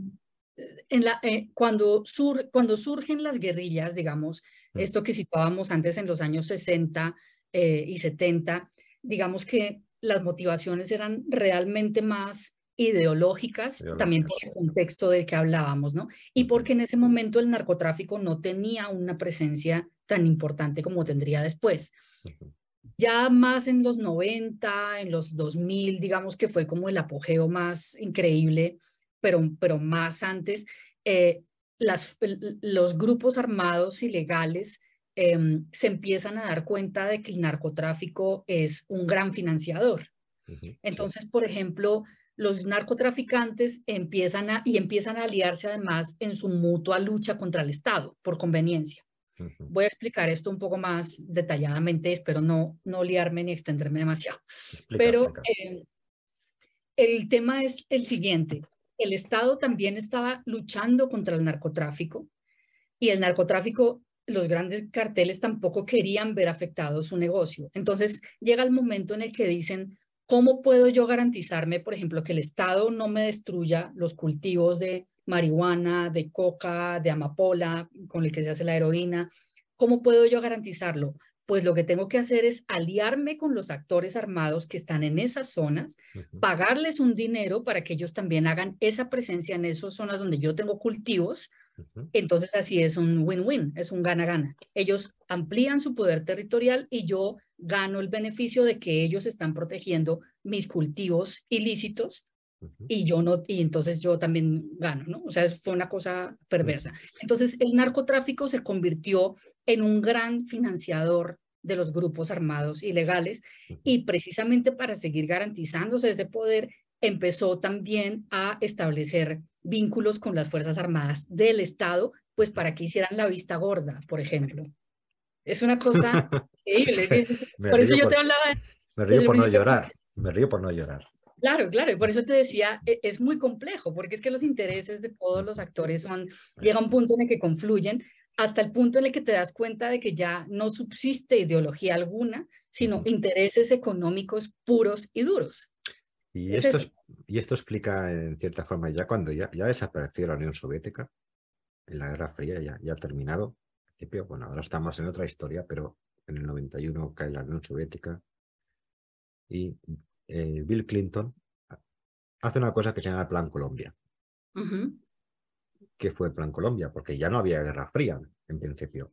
cuando, surgen las guerrillas, digamos, esto que situábamos antes en los años 60 eh, y 70, digamos que las motivaciones eran realmente más ideológicas, también por el contexto del que hablábamos, ¿no? Y porque en ese momento el narcotráfico no tenía una presencia tan importante como tendría después. Ya más en los 90, en los 2000, digamos que fue como el apogeo más increíble, pero, pero más antes, eh, los grupos armados ilegales em, se empiezan a dar cuenta de que el narcotráfico es un gran financiador. Entonces, por ejemplo, los narcotraficantes empiezan y empiezan a aliarse además en su mutua lucha contra el Estado por conveniencia. Voy a explicar esto un poco más detalladamente, espero no, no liarme ni extenderme demasiado. Pero eh, el tema es el siguiente. El Estado también estaba luchando contra el narcotráfico y el narcotráfico, los grandes carteles tampoco querían ver afectado su negocio. Entonces llega el momento en el que dicen, ¿cómo puedo yo garantizarme, por ejemplo, que el Estado no me destruya los cultivos de marihuana, de coca, de amapola, con el que se hace la heroína. ¿Cómo puedo yo garantizarlo? Pues lo que tengo que hacer es aliarme con los actores armados que están en esas zonas, pagarles un dinero para que ellos también hagan esa presencia en esas zonas donde yo tengo cultivos. Entonces así es un win-win, es un gana-gana. Ellos amplían su poder territorial y yo gano el beneficio de que ellos están protegiendo mis cultivos ilícitos y yo no, y entonces yo también gano, ¿no? O sea, fue una cosa perversa. Entonces, el narcotráfico se convirtió en un gran financiador de los grupos armados ilegales y precisamente para seguir garantizándose ese poder, empezó también a establecer vínculos con las Fuerzas Armadas del Estado, pues para que hicieran la vista gorda, por ejemplo. Es una cosa por eso yo te hablaba. Me río por no llorar. Me río por no llorar. Claro, claro, y por eso te decía, e, es muy complejo, porque es que los intereses de todos los actores son, pues llega un punto en el que confluyen, hasta el punto en el que te das cuenta de que ya no subsiste ideología alguna, sino intereses económicos puros y duros. Y, esto, explica, en cierta forma, ya cuando ya, ya desapareció la Unión Soviética, en la Guerra Fría ya, ya ha terminado, bueno, ahora estamos en otra historia, pero en el 91 cae la Unión Soviética y eh, Bill Clinton hace una cosa que se llama el Plan Colombia. ¿Qué fue el Plan Colombia? Porque ya no había Guerra Fría en principio.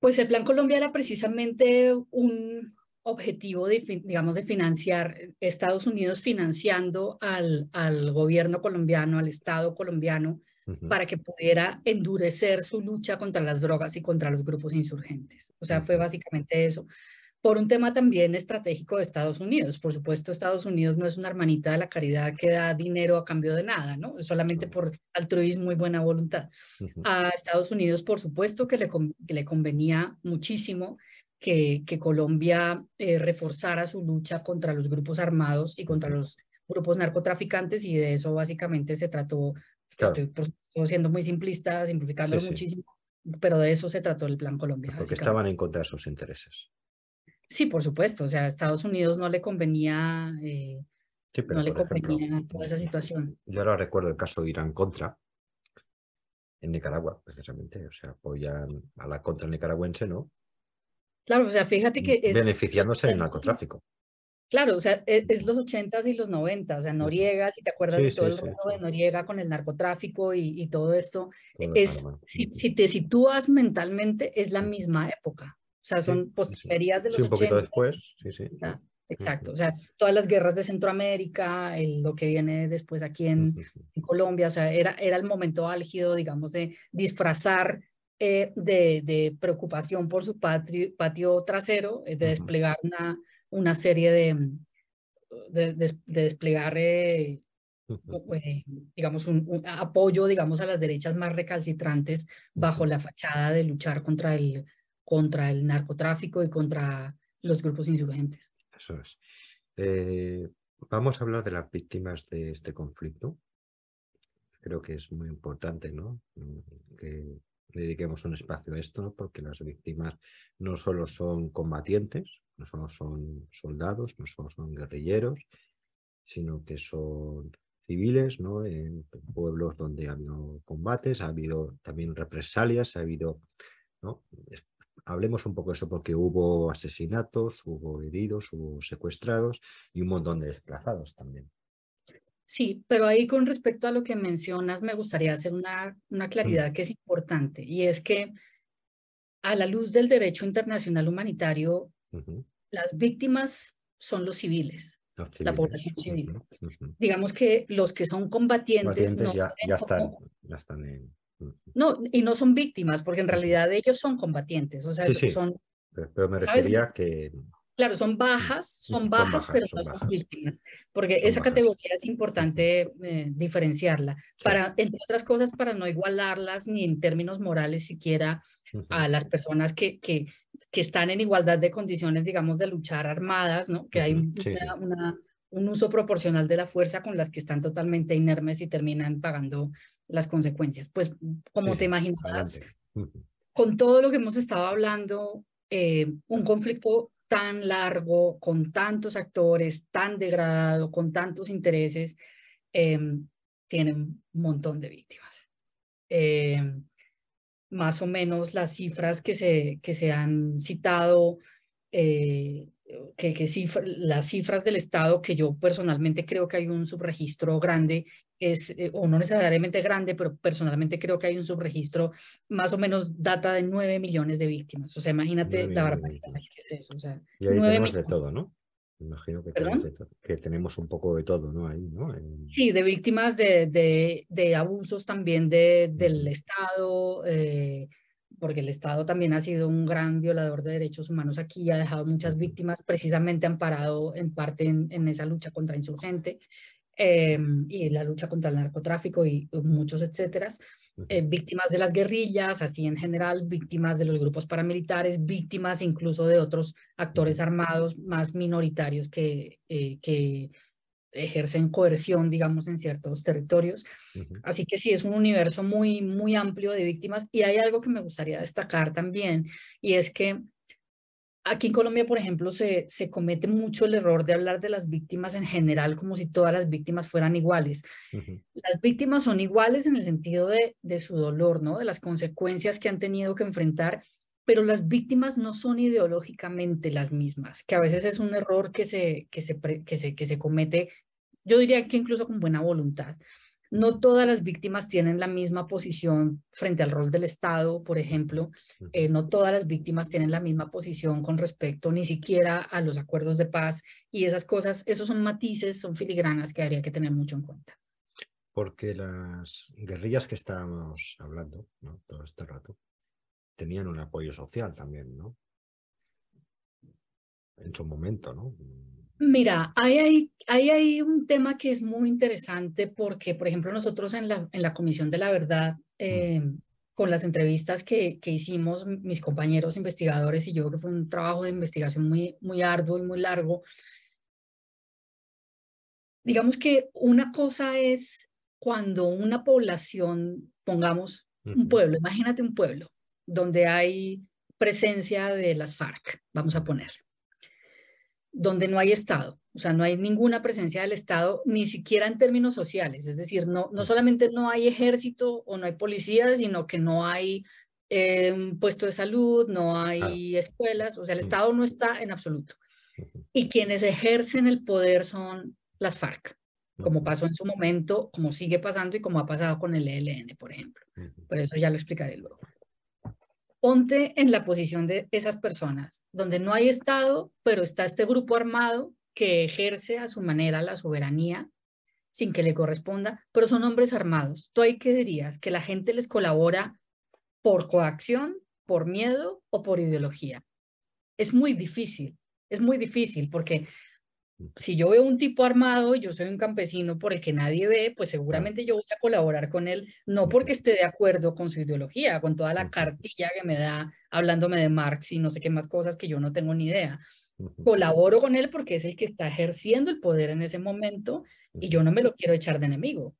Pues el Plan Colombia era precisamente un objetivo, de, digamos, de financiar, Estados Unidos financiando al, gobierno colombiano, al Estado colombiano, para que pudiera endurecer su lucha contra las drogas y contra los grupos insurgentes. O sea, fue básicamente eso por un tema también estratégico de Estados Unidos. Por supuesto, Estados Unidos no es una hermanita de la caridad que da dinero a cambio de nada, ¿no? Solamente por altruismo y buena voluntad. A Estados Unidos, por supuesto, que le, le convenía muchísimo que, que Colombia eh, reforzara su lucha contra los grupos armados y contra los grupos narcotraficantes y de eso básicamente se trató, estoy siendo muy simplista, simplificándolo muchísimo, pero de eso se trató el Plan Colombia. Porque estaban en contra de sus intereses. Sí, por supuesto. O sea, a Estados Unidos no le convenía, eh, no le convenía toda esa situación. Yo ahora recuerdo el caso de Irán contra en Nicaragua, precisamente. O sea, apoyan pues a la contra nicaragüense, ¿no? Claro, o sea, fíjate que es. Beneficiándose del narcotráfico. Claro, o sea, e, es, los 80s y los 90, o sea, Noriega, si te acuerdas de todo el mundo de Noriega con el narcotráfico y, todo esto, es, si, te sitúas mentalmente, es la misma época. O sea, son sí, de los sí, un poquito después, sí, sí. Ah, exacto, o sea, todas las guerras de Centroamérica, lo que viene después aquí en, Colombia, o sea, era, era el momento álgido, digamos, de disfrazar eh, de, de, preocupación por su patio trasero, eh, de desplegar una, una serie de, de, desplegar, eh, digamos, un, apoyo, digamos, a las derechas más recalcitrantes bajo la fachada de luchar contra el contra el narcotráfico y contra los grupos insurgentes. Eso es. Eh, vamos a hablar de las víctimas de este conflicto. Creo que es muy importante, ¿no? Mm, que dediquemos un espacio a esto, porque las víctimas no solo son combatientes, no solo son soldados, no solo son guerrilleros, sino que son civiles, ¿no? En pueblos donde ha habido combates, ha habido también represalias, ha habido, ¿no? hablemos un poco de eso porque hubo asesinatos, hubo heridos, hubo secuestrados y un montón de desplazados también. Sí, pero ahí con respecto a lo que mencionas, me gustaría hacer una, una mm. claridad que es importante y es que a la luz del derecho internacional humanitario, las víctimas son los civiles, la población civil. Digamos que los que son combatientes, ya, están, ya están en... No, y no son víctimas, porque en realidad ellos son combatientes, o sea, son... Pero me refería que... Claro, son bajas, son bajas, pero son no víctimas, porque esa categoría es importante eh, diferenciarla, para, entre otras cosas, para no igualarlas ni en términos morales siquiera a las personas que, que, que, están en igualdad de condiciones, digamos, de luchar armadas, ¿no? Que hay una un uso proporcional de la fuerza con las que están totalmente inermes y terminan pagando las consecuencias. Pues como te imaginas, con todo lo que hemos estado hablando, eh, un conflicto tan largo, con tantos actores, tan degradado, con tantos intereses, eh, tiene un montón de víctimas. Em, más o menos las cifras que se, que se han citado eh, que, que cifra, las cifras del Estado, que yo personalmente creo que hay un subregistro grande, es, eh, o no necesariamente grande, pero personalmente creo que hay un subregistro más o menos data de nueve millones de víctimas. O sea, imagínate la barbaridad que es eso. y ahí tenemos millones. de todo, ¿no? Imagino que tenemos, un poco de todo, ¿no? Ahí, ¿no? Sí, de víctimas de, de, de abusos también de, del Estado, eh, porque el Estado también ha sido un gran violador de derechos humanos aquí ha dejado muchas víctimas, precisamente amparado en parte en, esa lucha contra insurgente em, y la lucha contra el narcotráfico y muchos etcétera. Eh, víctimas de las guerrillas, así en general, víctimas de los grupos paramilitares, víctimas incluso de otros actores armados más minoritarios que, eh, que ejercen coerción, digamos, en ciertos territorios. Así que sí, es un universo muy, muy amplio de víctimas. Y hay algo que me gustaría destacar también, y es que aquí en Colombia, por ejemplo, se, se comete mucho el error de hablar de las víctimas en general como si todas las víctimas fueran iguales. Las víctimas son iguales en el sentido de, de su dolor, ¿no? De las consecuencias que han tenido que enfrentar pero las víctimas no son ideológicamente las mismas, que a veces es un error que se, que se, que se, que se comete, yo diría que incluso con buena voluntad. No todas las víctimas tienen la misma posición frente al rol del Estado, por ejemplo. Eh, no todas las víctimas tienen la misma posición con respecto ni siquiera a los acuerdos de paz y esas cosas, esos son matices, son filigranas que habría que tener mucho en cuenta. Porque las guerrillas que estábamos hablando ¿no? todo este rato, tenían un apoyo social también, ¿no? En su momento, ¿no? Mira, ahí hay, hay, un tema que es muy interesante porque, por ejemplo, nosotros en la, en la Comisión de la Verdad, mm. eh, con las entrevistas que, hicimos mis compañeros investigadores y yo, que fue un trabajo de investigación muy, muy arduo y muy largo, digamos que una cosa es cuando una población, pongamos un pueblo, imagínate un pueblo, donde hay presencia de las FARC, vamos a poner, donde no hay Estado, o sea, no hay ninguna presencia del Estado, ni siquiera en términos sociales, es decir, no, no solamente no hay ejército o no hay policía, sino que no hay em, puesto de salud, no hay escuelas, o sea, el mm. Estado no está en absoluto. Y quienes ejercen el poder son las FARC, como pasó en su momento, como sigue pasando y como ha pasado con el ELN, por ejemplo. Por eso ya lo explicaré luego ponte en la posición de esas personas, donde no hay Estado, pero está este grupo armado que ejerce a su manera la soberanía sin que le corresponda, pero son hombres armados. ¿Tú ahí qué dirías? ¿Que la gente les colabora por coacción, por miedo o por ideología? Es muy difícil, es muy difícil porque si yo veo un tipo armado y yo soy un campesino por el que nadie ve, pues seguramente yo voy a colaborar con él, no porque esté de acuerdo con su ideología, con toda la cartilla que me da hablándome de Marx y no sé qué más cosas que yo no tengo ni idea. Colaboro con él porque es el que está ejerciendo el poder en ese momento y yo no me lo quiero echar de enemigo.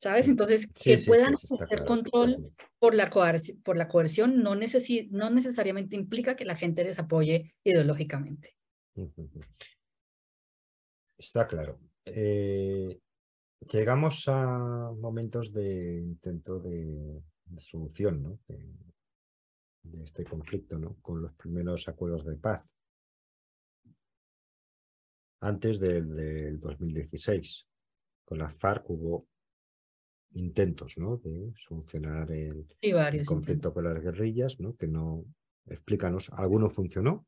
¿Sabes? Entonces, que puedan hacer control por la, por la coerción no, no necesariamente implica que la gente les apoye ideológicamente. Está claro. Eh, llegamos a momentos de intento de, solución de, este conflicto con los primeros acuerdos de paz antes del, 2016. Con la FARC hubo intentos de solucionar el, conflicto con las guerrillas, ¿no? que no, explícanos, alguno funcionó,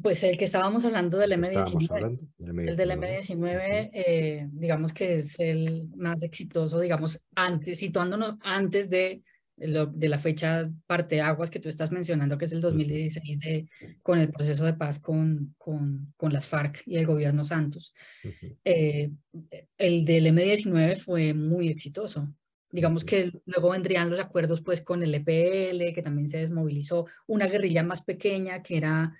pues el que estábamos hablando del M19. El del M19, eh, digamos que es el más exitoso, digamos, antes, situándonos antes de, de la fecha parte aguas que tú estás mencionando, que es el 2016, con el proceso de paz con, con, con, las FARC y el gobierno Santos. Eh, el del M19 fue muy exitoso digamos que luego vendrían los acuerdos pues con el EPL, que también se desmovilizó, una guerrilla más pequeña que era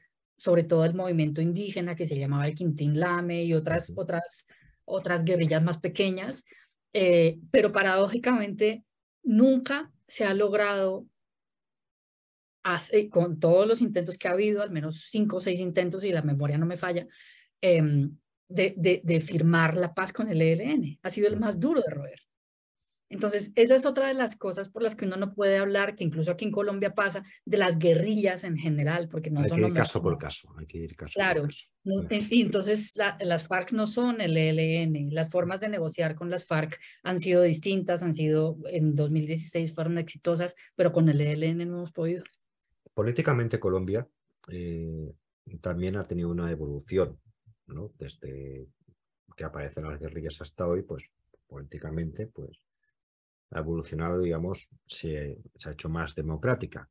sobre todo el movimiento indígena que se llamaba el Quintín Lame y otras, otras, otras guerrillas más pequeñas, eh, pero paradójicamente nunca se ha logrado, hace, con todos los intentos que ha habido, al menos cinco o seis intentos, y si la memoria no me falla, em, de, de, de, firmar la paz con el ELN. Ha sido el más duro de roer. Entonces, esa es otra de las cosas por las que uno no puede hablar, que incluso aquí en Colombia pasa, de las guerrillas en general, porque no son... Que caso por caso, hay que ir caso claro, por caso. Claro. entonces las FARC no son el ELN, las formas de negociar con las FARC han sido distintas, han sido, en 2016 fueron exitosas, pero con el ELN no hemos podido. Políticamente Colombia eh, también ha tenido una evolución, ¿no? Desde que aparecen las guerrillas hasta hoy, pues políticamente, pues ha evolucionado, digamos, se, ha hecho más democrática,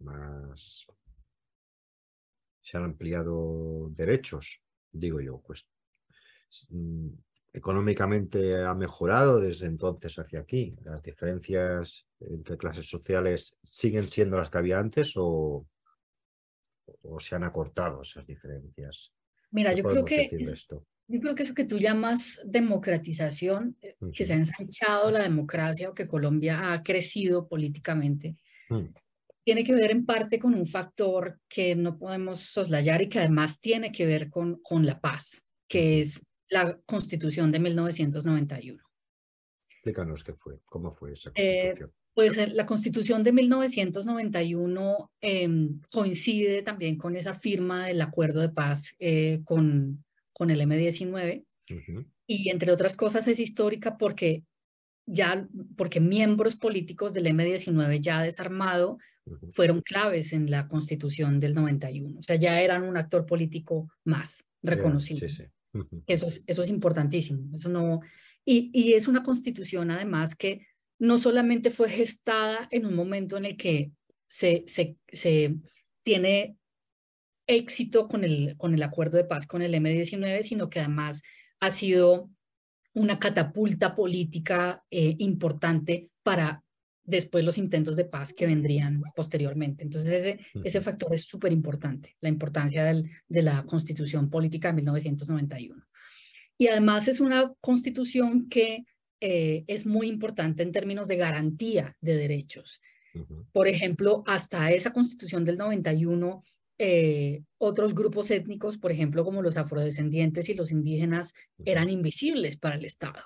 más se han ampliado derechos, digo yo, pues mm, económicamente ha mejorado desde entonces hacia aquí. Las diferencias entre clases sociales siguen siendo las que había antes o, se han acortado esas diferencias. Mira, yo creo que yo creo que eso que tú llamas democratización, eh, que se ha ensanchado la democracia o que Colombia ha crecido políticamente, mm. tiene que ver en parte con un factor que no podemos soslayar y que además tiene que ver con, con la paz, que es la constitución de 1991. Explícanos qué fue, cómo fue esa eh, constitución. pues eh, la constitución de 1991 em, coincide también con esa firma del acuerdo de paz eh, con, con el M19. Y entre otras cosas es histórica porque ya porque miembros políticos del M19 ya desarmado fueron claves en la constitución del 91. O sea, ya eran un actor político más reconocido. eso, es, eso es importantísimo. Eso no, y, es una constitución además que no solamente fue gestada en un momento en el que se, se, se tiene éxito con el, con el acuerdo de paz con el M19, sino que además ha sido una catapulta política eh, importante para después los intentos de paz que vendrían posteriormente. Entonces, ese, ese factor es súper importante, la importancia del, de la constitución política de 1991. Y además es una constitución que eh, es muy importante en términos de garantía de derechos. Por ejemplo, hasta esa constitución del 91 eh, otros grupos étnicos, por ejemplo, como los afrodescendientes y los indígenas, eran invisibles para el Estado.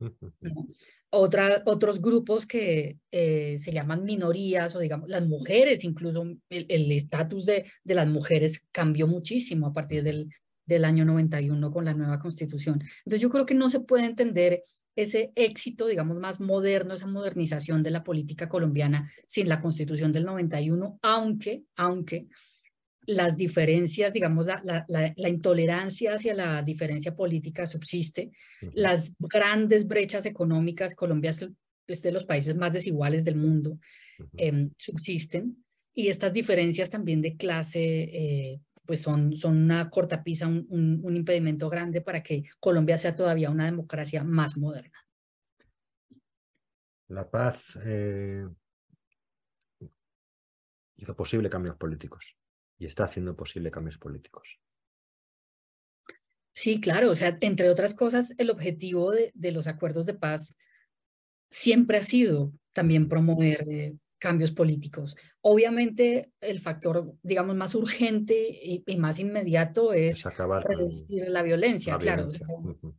otros grupos que eh, se llaman minorías o digamos las mujeres, incluso el estatus de, de, las mujeres cambió muchísimo a partir del, del año 91 con la nueva constitución. Entonces yo creo que no se puede entender ese éxito, digamos, más moderno, esa modernización de la política colombiana sin la constitución del 91, aunque, aunque las diferencias, digamos, la, intolerancia hacia la diferencia política subsiste, las grandes brechas económicas, Colombia es de los países más desiguales del mundo, em, subsisten, y estas diferencias también de clase, eh, pues son, son una cortapisa, un, un, impedimento grande para que Colombia sea todavía una democracia más moderna. La paz eh, hizo posible cambios políticos y está haciendo posible cambios políticos. Sí, claro, o sea, entre otras cosas, el objetivo de, los acuerdos de paz siempre ha sido también promover eh, cambios políticos. Obviamente, el factor, digamos, más urgente y, más inmediato es, acabar reducir la violencia, claro.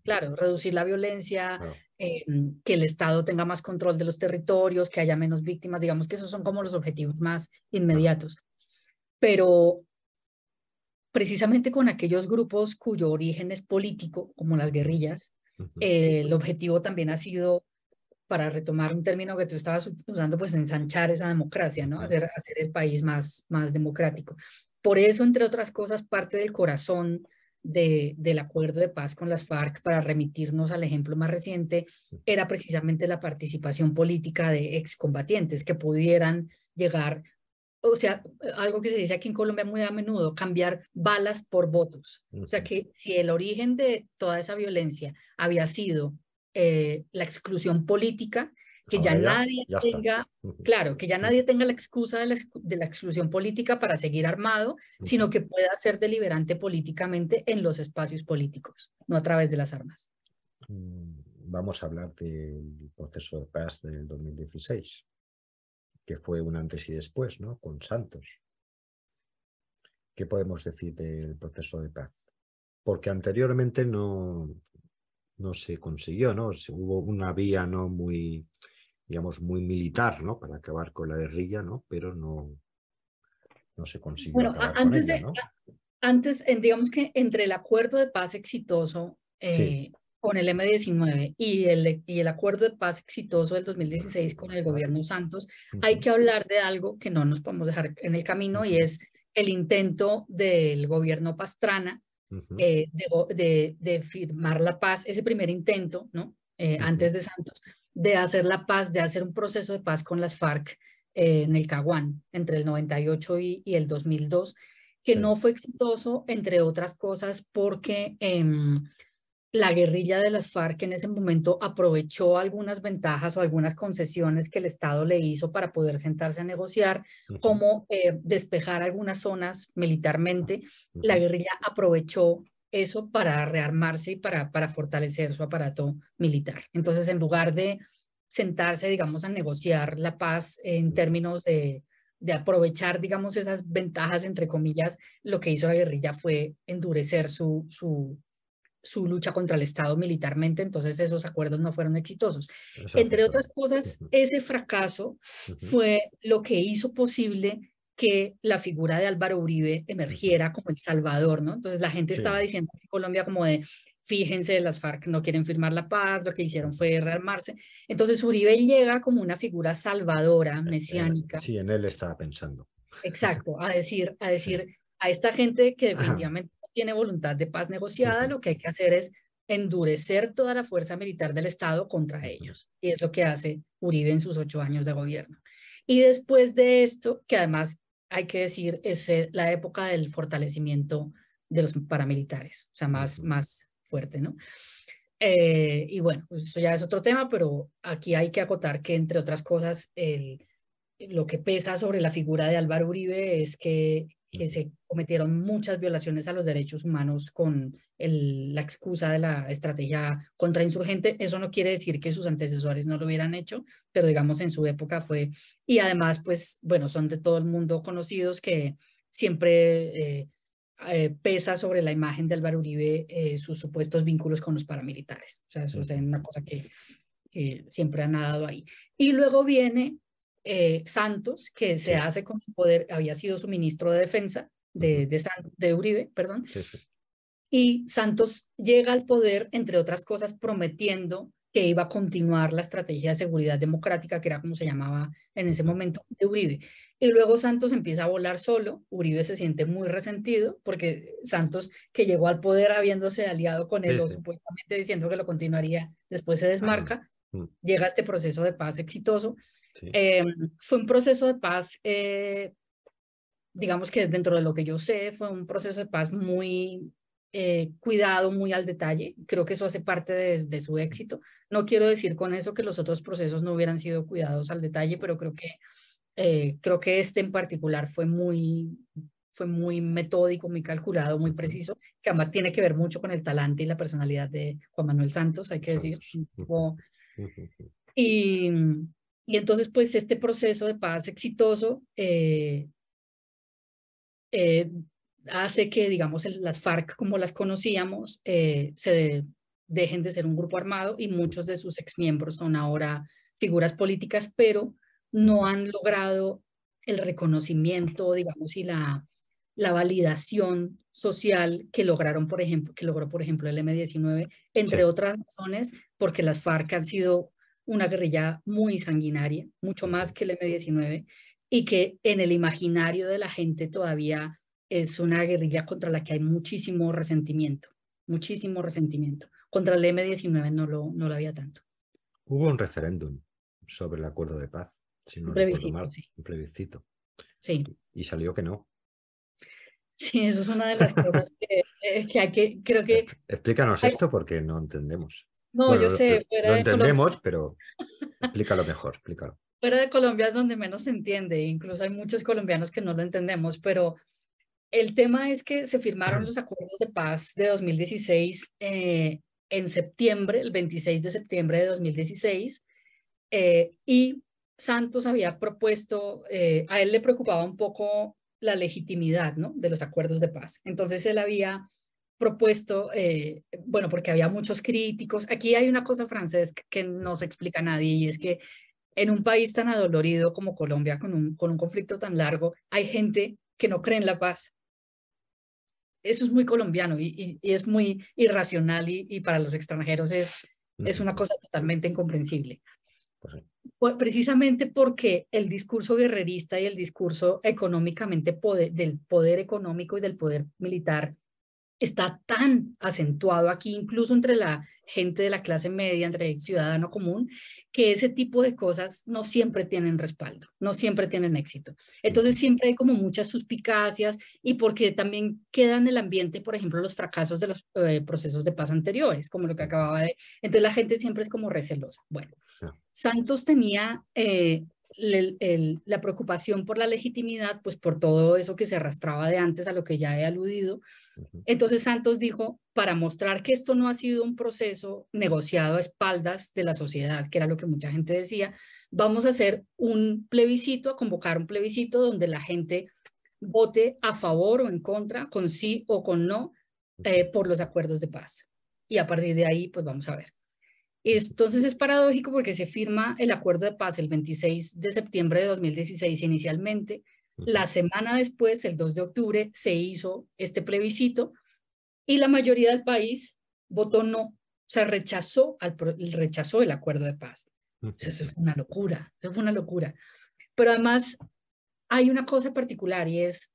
claro, reducir la violencia, que el Estado tenga más control de los territorios, que haya menos víctimas, digamos que esos son como los objetivos más inmediatos pero precisamente con aquellos grupos cuyo origen es político, como las guerrillas, eh, el objetivo también ha sido, para retomar un término que tú estabas usando, pues ensanchar esa democracia, ¿no? Hacer, hacer el país más, más democrático. Por eso, entre otras cosas, parte del corazón de, del acuerdo de paz con las FARC, para remitirnos al ejemplo más reciente, era precisamente la participación política de excombatientes que pudieran llegar o sea, algo que se dice aquí en Colombia muy a menudo, cambiar balas por votos. O sea, que si el origen de toda esa violencia había sido eh, la exclusión política, que ah, ya, nadie tenga, claro, que ya nadie tenga la excusa de la, de la, exclusión política para seguir armado, sino que pueda ser deliberante políticamente en los espacios políticos, no a través de las armas. Mm, vamos a hablar del proceso de paz del 2016 que fue un antes y después, ¿no? Con Santos. ¿Qué podemos decir del proceso de paz? Porque anteriormente no, no se consiguió, ¿no? Hubo una vía no muy, digamos, muy militar, ¿no? Para acabar con la guerrilla, ¿no? Pero no, no se consiguió. Bueno, antes, antes, digamos que entre el acuerdo de paz exitoso eh, con el M19 y el, y el acuerdo de paz exitoso del 2016 con el gobierno Santos, hay que hablar de algo que no nos podemos dejar en el camino y es el intento del gobierno Pastrana eh, de, de, firmar la paz, ese primer intento, ¿no? Eh, antes de Santos, de hacer la paz, de hacer un proceso de paz con las FARC eh, en el Caguán entre el 98 y, y el 2002, que no fue exitoso, entre otras cosas, porque em, la guerrilla de las FARC en ese momento aprovechó algunas ventajas o algunas concesiones que el Estado le hizo para poder sentarse a negociar, como eh, despejar algunas zonas militarmente. La guerrilla aprovechó eso para rearmarse y para, para fortalecer su aparato militar. Entonces, en lugar de sentarse, digamos, a negociar la paz en términos de, de aprovechar, digamos, esas ventajas, entre comillas, lo que hizo la guerrilla fue endurecer su, su, su lucha contra el Estado militarmente, entonces esos acuerdos no fueron exitosos. Entre otras cosas, ese fracaso fue lo que hizo posible que la figura de Álvaro Uribe emergiera como el salvador, ¿no? Entonces la gente estaba diciendo en Colombia como de, fíjense, las FARC no quieren firmar la paz, lo que hicieron fue rearmarse. Entonces Uribe llega como una figura salvadora, mesiánica. Sí, en él estaba pensando. Exacto, a decir, a decir, a esta gente que definitivamente tiene voluntad de paz negociada, lo que hay que hacer es endurecer toda la fuerza militar del Estado contra ellos. Y es lo que hace Uribe en sus ocho años de gobierno. Y después de esto, que además hay que decir, es eh, la época del fortalecimiento de los paramilitares, o sea, más, más fuerte, ¿no? Eh, y bueno, eso pues ya es otro tema, pero aquí hay que acotar que, entre otras cosas, lo que pesa sobre la figura de Álvaro Uribe es que que se cometieron muchas violaciones a los derechos humanos con el, la excusa de la estrategia contra contrainsurgente. Eso no quiere decir que sus antecesores no lo hubieran hecho, pero digamos en su época fue, y además, pues bueno, son de todo el mundo conocidos que siempre eh, eh, pesa sobre la imagen de Álvaro Uribe eh, sus supuestos vínculos con los paramilitares. O sea, eso es una cosa que, que siempre ha nadado ahí. Y luego viene eh, Santos, que se hace con el poder, había sido su ministro de defensa de, de, Uribe, perdón. Y Santos llega al poder, entre otras cosas, prometiendo que iba a continuar la estrategia de seguridad democrática, que era como se llamaba en ese momento, de Uribe. Y luego Santos empieza a volar solo, Uribe se siente muy resentido, porque Santos, que llegó al poder habiéndose aliado con él, o supuestamente diciendo que lo continuaría, después se desmarca, llega a este proceso de paz exitoso, eh, fue un proceso de paz, eh, digamos que dentro de lo que yo sé, fue un proceso de paz muy eh, cuidado, muy al detalle. Creo que eso hace parte de, de, su éxito. No quiero decir con eso que los otros procesos no hubieran sido cuidados al detalle, pero creo que, creo que este en particular fue muy fue muy metódico, muy calculado, muy preciso, que además tiene que ver mucho con el talante y la personalidad de Juan Manuel Santos, hay que decir. Y, y entonces, pues este proceso de paz exitoso eh, eh, hace que, digamos, las FARC como las conocíamos eh, se dejen de ser un grupo armado y muchos de sus exmiembros son ahora figuras políticas, pero no han logrado el reconocimiento, digamos, y la, la validación social que lograron, por ejemplo, que logró, por ejemplo, el M19, entre otras razones, porque las FARC han sido una guerrilla muy sanguinaria, mucho más que el M-19, y que en el imaginario de la gente todavía es una guerrilla contra la que hay muchísimo resentimiento, muchísimo resentimiento. Contra el M-19 no lo, no había tanto. Hubo un referéndum sobre el acuerdo de paz, si no un plebiscito, mal, sí. plebiscito. Y salió que no. Sí, eso es una de las cosas que, eh, que, hay que creo que... Explícanos esto porque no entendemos. No, yo sé. Fuera lo entendemos, pero explícalo mejor, explícalo. Fuera de Colombia es donde menos se entiende, incluso hay muchos colombianos que no lo entendemos, pero el tema es que se firmaron los acuerdos de paz de 2016 eh, en septiembre, el 26 de septiembre de 2016, eh, y Santos había propuesto, eh, a él le preocupaba un poco la legitimidad ¿no? de los acuerdos de paz. Entonces él había propuesto, eh, bueno, porque había muchos críticos. Aquí hay una cosa francesa que no se explica a nadie y es que en un país tan adolorido como Colombia, con un, con un conflicto tan largo, hay gente que no cree en la paz. Eso es muy colombiano y, es muy irracional y, y, para los extranjeros es, es una cosa totalmente incomprensible. Pues precisamente porque el discurso guerrerista y el discurso económicamente del poder económico y del poder militar está tan acentuado aquí, incluso entre la gente de la clase media, entre el ciudadano común, que ese tipo de cosas no siempre tienen respaldo, no siempre tienen éxito. Entonces siempre hay como muchas suspicacias y porque también quedan en el ambiente, por ejemplo, los fracasos de los eh, procesos de paz anteriores, como lo que acababa de... Entonces la gente siempre es como recelosa. Bueno, Santos tenía eh, la preocupación por la legitimidad, pues por todo eso que se arrastraba de antes a lo que ya he aludido. Entonces Santos dijo, para mostrar que esto no ha sido un proceso negociado a espaldas de la sociedad, que era lo que mucha gente decía, vamos a hacer un plebiscito, a convocar un plebiscito donde la gente vote a favor o en contra, con sí o con no, eh, por los acuerdos de paz. Y a partir de ahí, pues vamos a ver. Entonces es paradójico porque se firma el acuerdo de paz el 26 de septiembre de 2016 inicialmente. La semana después, el 2 de octubre, se hizo este plebiscito y la mayoría del país votó no, o sea, rechazó, al, el acuerdo de paz. eso es una locura, eso fue una locura. Pero además hay una cosa particular y es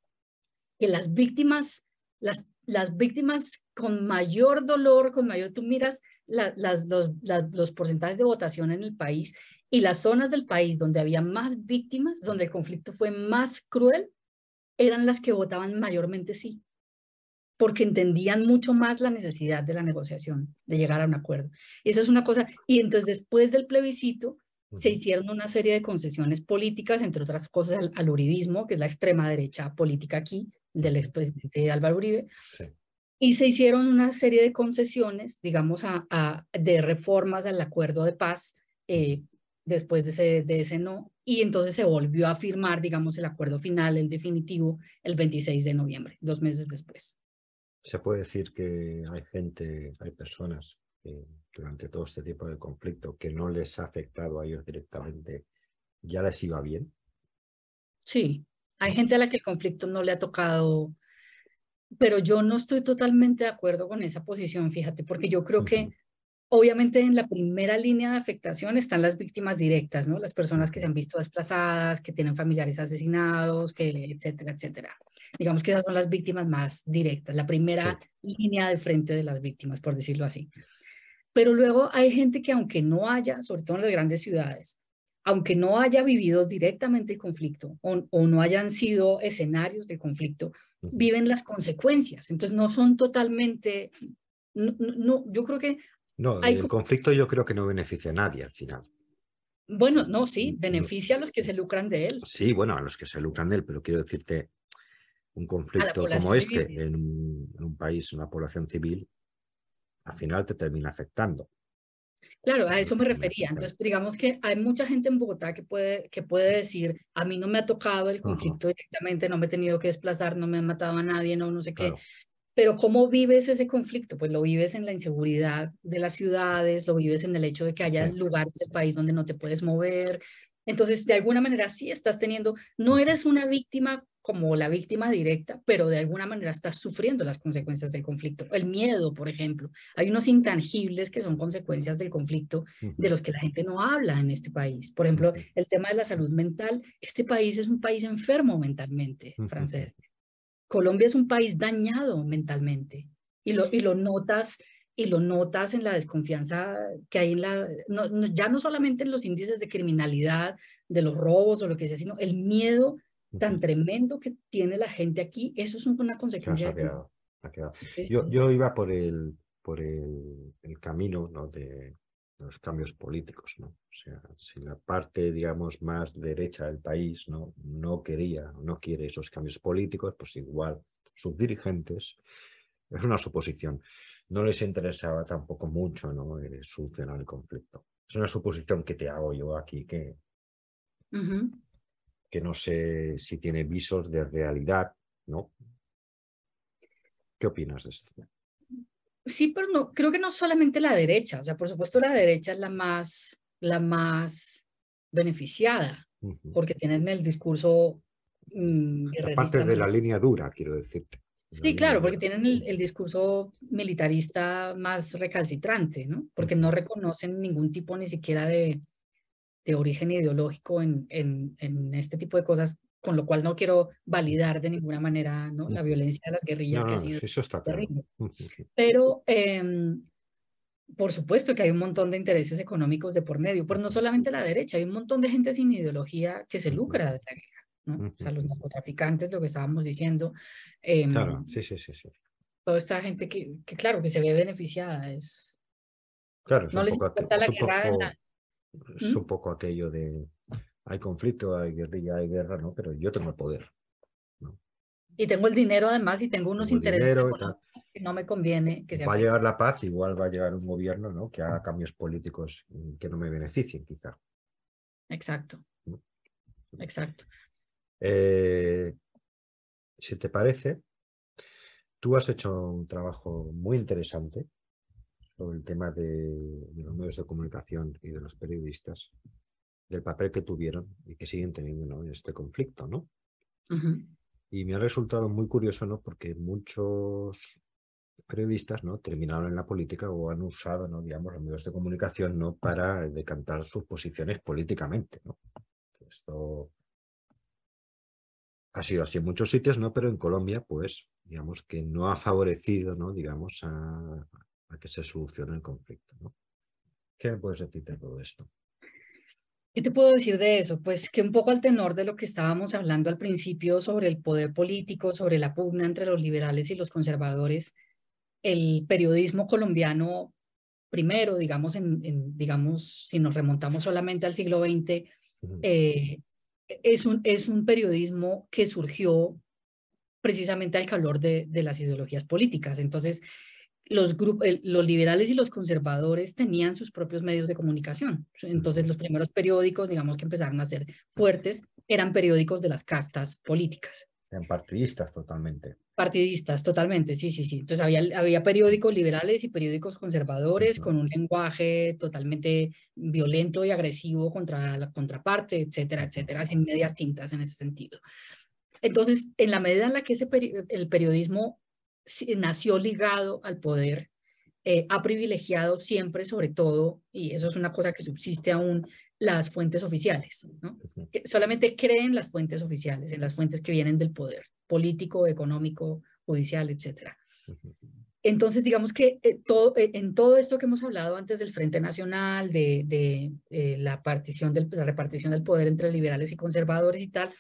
que las víctimas, las, las víctimas con mayor dolor, con mayor, tú miras los, porcentajes de votación en el país y las zonas del país donde había más víctimas, donde el conflicto fue más cruel, eran las que votaban mayormente sí, porque entendían mucho más la necesidad de la negociación, de llegar a un acuerdo. Y esa es una cosa. Y entonces después del plebiscito se hicieron una serie de concesiones políticas, entre otras cosas al, al uribismo, que es la extrema derecha política aquí, del expresidente Álvaro Uribe, sí y se hicieron una serie de concesiones, digamos, de reformas al acuerdo de paz eh, después de ese, de ese no, y entonces se volvió a firmar, digamos, el acuerdo final, el definitivo, el 26 de noviembre, dos meses después. Se puede decir que hay gente, hay personas que eh, durante todo este tipo de conflicto que no les ha afectado a ellos directamente, ¿ya les iba bien? Sí, hay gente a la que el conflicto no le ha tocado pero yo no estoy totalmente de acuerdo con esa posición, fíjate, porque yo creo que obviamente en la primera línea de afectación están las víctimas directas, ¿no? Las personas que se han visto desplazadas, que tienen familiares asesinados, que etcétera, etcétera. Digamos que esas son las víctimas más directas, la primera línea de frente de las víctimas, por decirlo así. Pero luego hay gente que aunque no haya, sobre todo en las grandes ciudades, aunque no haya vivido directamente el conflicto o, no hayan sido escenarios de conflicto, viven las consecuencias. Entonces no son totalmente, no, yo creo que... No, el conflicto yo creo que no beneficia a nadie al final. Bueno, no, sí, mm, beneficia a los que se lucran de él. Sí, bueno, a los que se lucran de él, pero quiero decirte, un conflicto como este en un, en un, país, una población civil, al final te termina afectando. Claro, a eso me refería. Entonces, digamos que hay mucha gente en Bogotá que puede, que puede decir, a mí no me ha tocado el conflicto directamente, no me he tenido que desplazar, no me han matado a nadie, no, no sé qué. Pero ¿cómo vives ese conflicto? Pues lo vives en la inseguridad de las ciudades, lo vives en el hecho de que haya lugares del país donde no te puedes mover. Entonces, de alguna manera sí estás teniendo, no eres una víctima como la víctima directa, pero de alguna manera está sufriendo las consecuencias del conflicto. El miedo, por ejemplo. Hay unos intangibles que son consecuencias del conflicto de los que la gente no habla en este país. Por ejemplo, el tema de la salud mental. Este país es un país enfermo mentalmente, francés. Colombia es un país dañado mentalmente y lo, y lo notas y lo notas en la desconfianza que hay en la, ya no solamente en los índices de criminalidad, de los robos o lo que sea, sino el miedo tan tremendo que tiene la gente aquí, eso es una consecuencia. Ha quedado, Yo, iba por el, por el, camino ¿no? de los cambios políticos, ¿no? O sea, si la parte, digamos, más derecha del país no, no quería, no quiere esos cambios políticos, pues igual sus dirigentes, es una suposición, no les interesaba tampoco mucho ¿no? el eh, solucionar el conflicto. Es una suposición que te hago yo aquí que, que no sé si tiene visos de realidad, ¿no? ¿Qué opinas de esto? Sí, pero no, creo que no solamente la derecha, o sea, por supuesto la derecha es la más, la más beneficiada, porque tienen el discurso... parte mm, Aparte de la línea dura, quiero decirte. Sí, claro, porque tienen el, el, discurso militarista más recalcitrante, ¿no? Porque no reconocen ningún tipo ni siquiera de, de origen ideológico en, en, este tipo de cosas, con lo cual no quiero validar de ninguna manera ¿no? la violencia de las guerrillas que ha sido eso está terrible. Pero em, por supuesto que hay un montón de intereses económicos de por medio, por no solamente la derecha, hay un montón de gente sin ideología que se lucra de la guerra. ¿no? O sea, los narcotraficantes, lo que estábamos diciendo. Em, claro, sí, sí, sí, sí. Toda esta gente que, claro, que se ve beneficiada es... Claro, no les importa la guerra, la, ¿Mm? es un poco aquello de hay conflicto, hay guerrilla, hay guerra, ¿no? Pero yo tengo el poder. Y tengo el dinero además y tengo unos intereses que no me conviene. Que va a llevar la paz, igual va a llegar un gobierno ¿no? que haga cambios políticos mm, que no me beneficien, quizá. Exacto. Exacto. Eh, si te parece, tú has hecho un trabajo muy interesante sobre el tema de, los medios de comunicación y de los periodistas, del papel que tuvieron y que siguen teniendo en este conflicto, ¿no? Y me ha resultado muy curioso, ¿no? Porque muchos periodistas, ¿no? Terminaron en la política o han usado, ¿no? Digamos, los medios de comunicación, ¿no? Para decantar sus posiciones políticamente, ¿no? Esto ha sido así en muchos sitios, ¿no? Pero en Colombia, pues, digamos que no ha favorecido, ¿no? Digamos, a, a que se solucione el conflicto. ¿no? ¿Qué me puedes decir de todo esto? ¿Qué te puedo decir de eso? Pues que un poco al tenor de lo que estábamos hablando al principio sobre el poder político, sobre la pugna entre los liberales y los conservadores, el periodismo colombiano primero, digamos, en, digamos si nos remontamos solamente al siglo XX, eh, es, un, es un periodismo que surgió precisamente al calor de, de las ideologías políticas. Entonces, los, los liberales y los conservadores tenían sus propios medios de comunicación. Entonces, los primeros periódicos, digamos, que empezaron a ser fuertes, eran periódicos de las castas políticas. Eran partidistas totalmente. Partidistas totalmente, sí, sí, sí. Entonces, había, había periódicos liberales y periódicos conservadores con un lenguaje totalmente violento y agresivo contra la contraparte, etcétera, etcétera, sin medias tintas en ese sentido. Entonces, en la medida en la que ese el periodismo nació ligado al poder, eh, ha privilegiado siempre, sobre todo, y eso es una cosa que subsiste aún, las fuentes oficiales. solamente creen las fuentes oficiales, en las fuentes que vienen del poder, político, económico, judicial, etcétera Entonces, digamos que eh, eh, en todo esto que hemos hablado antes del Frente Nacional, de, la repartición del poder entre liberales y conservadores y tal,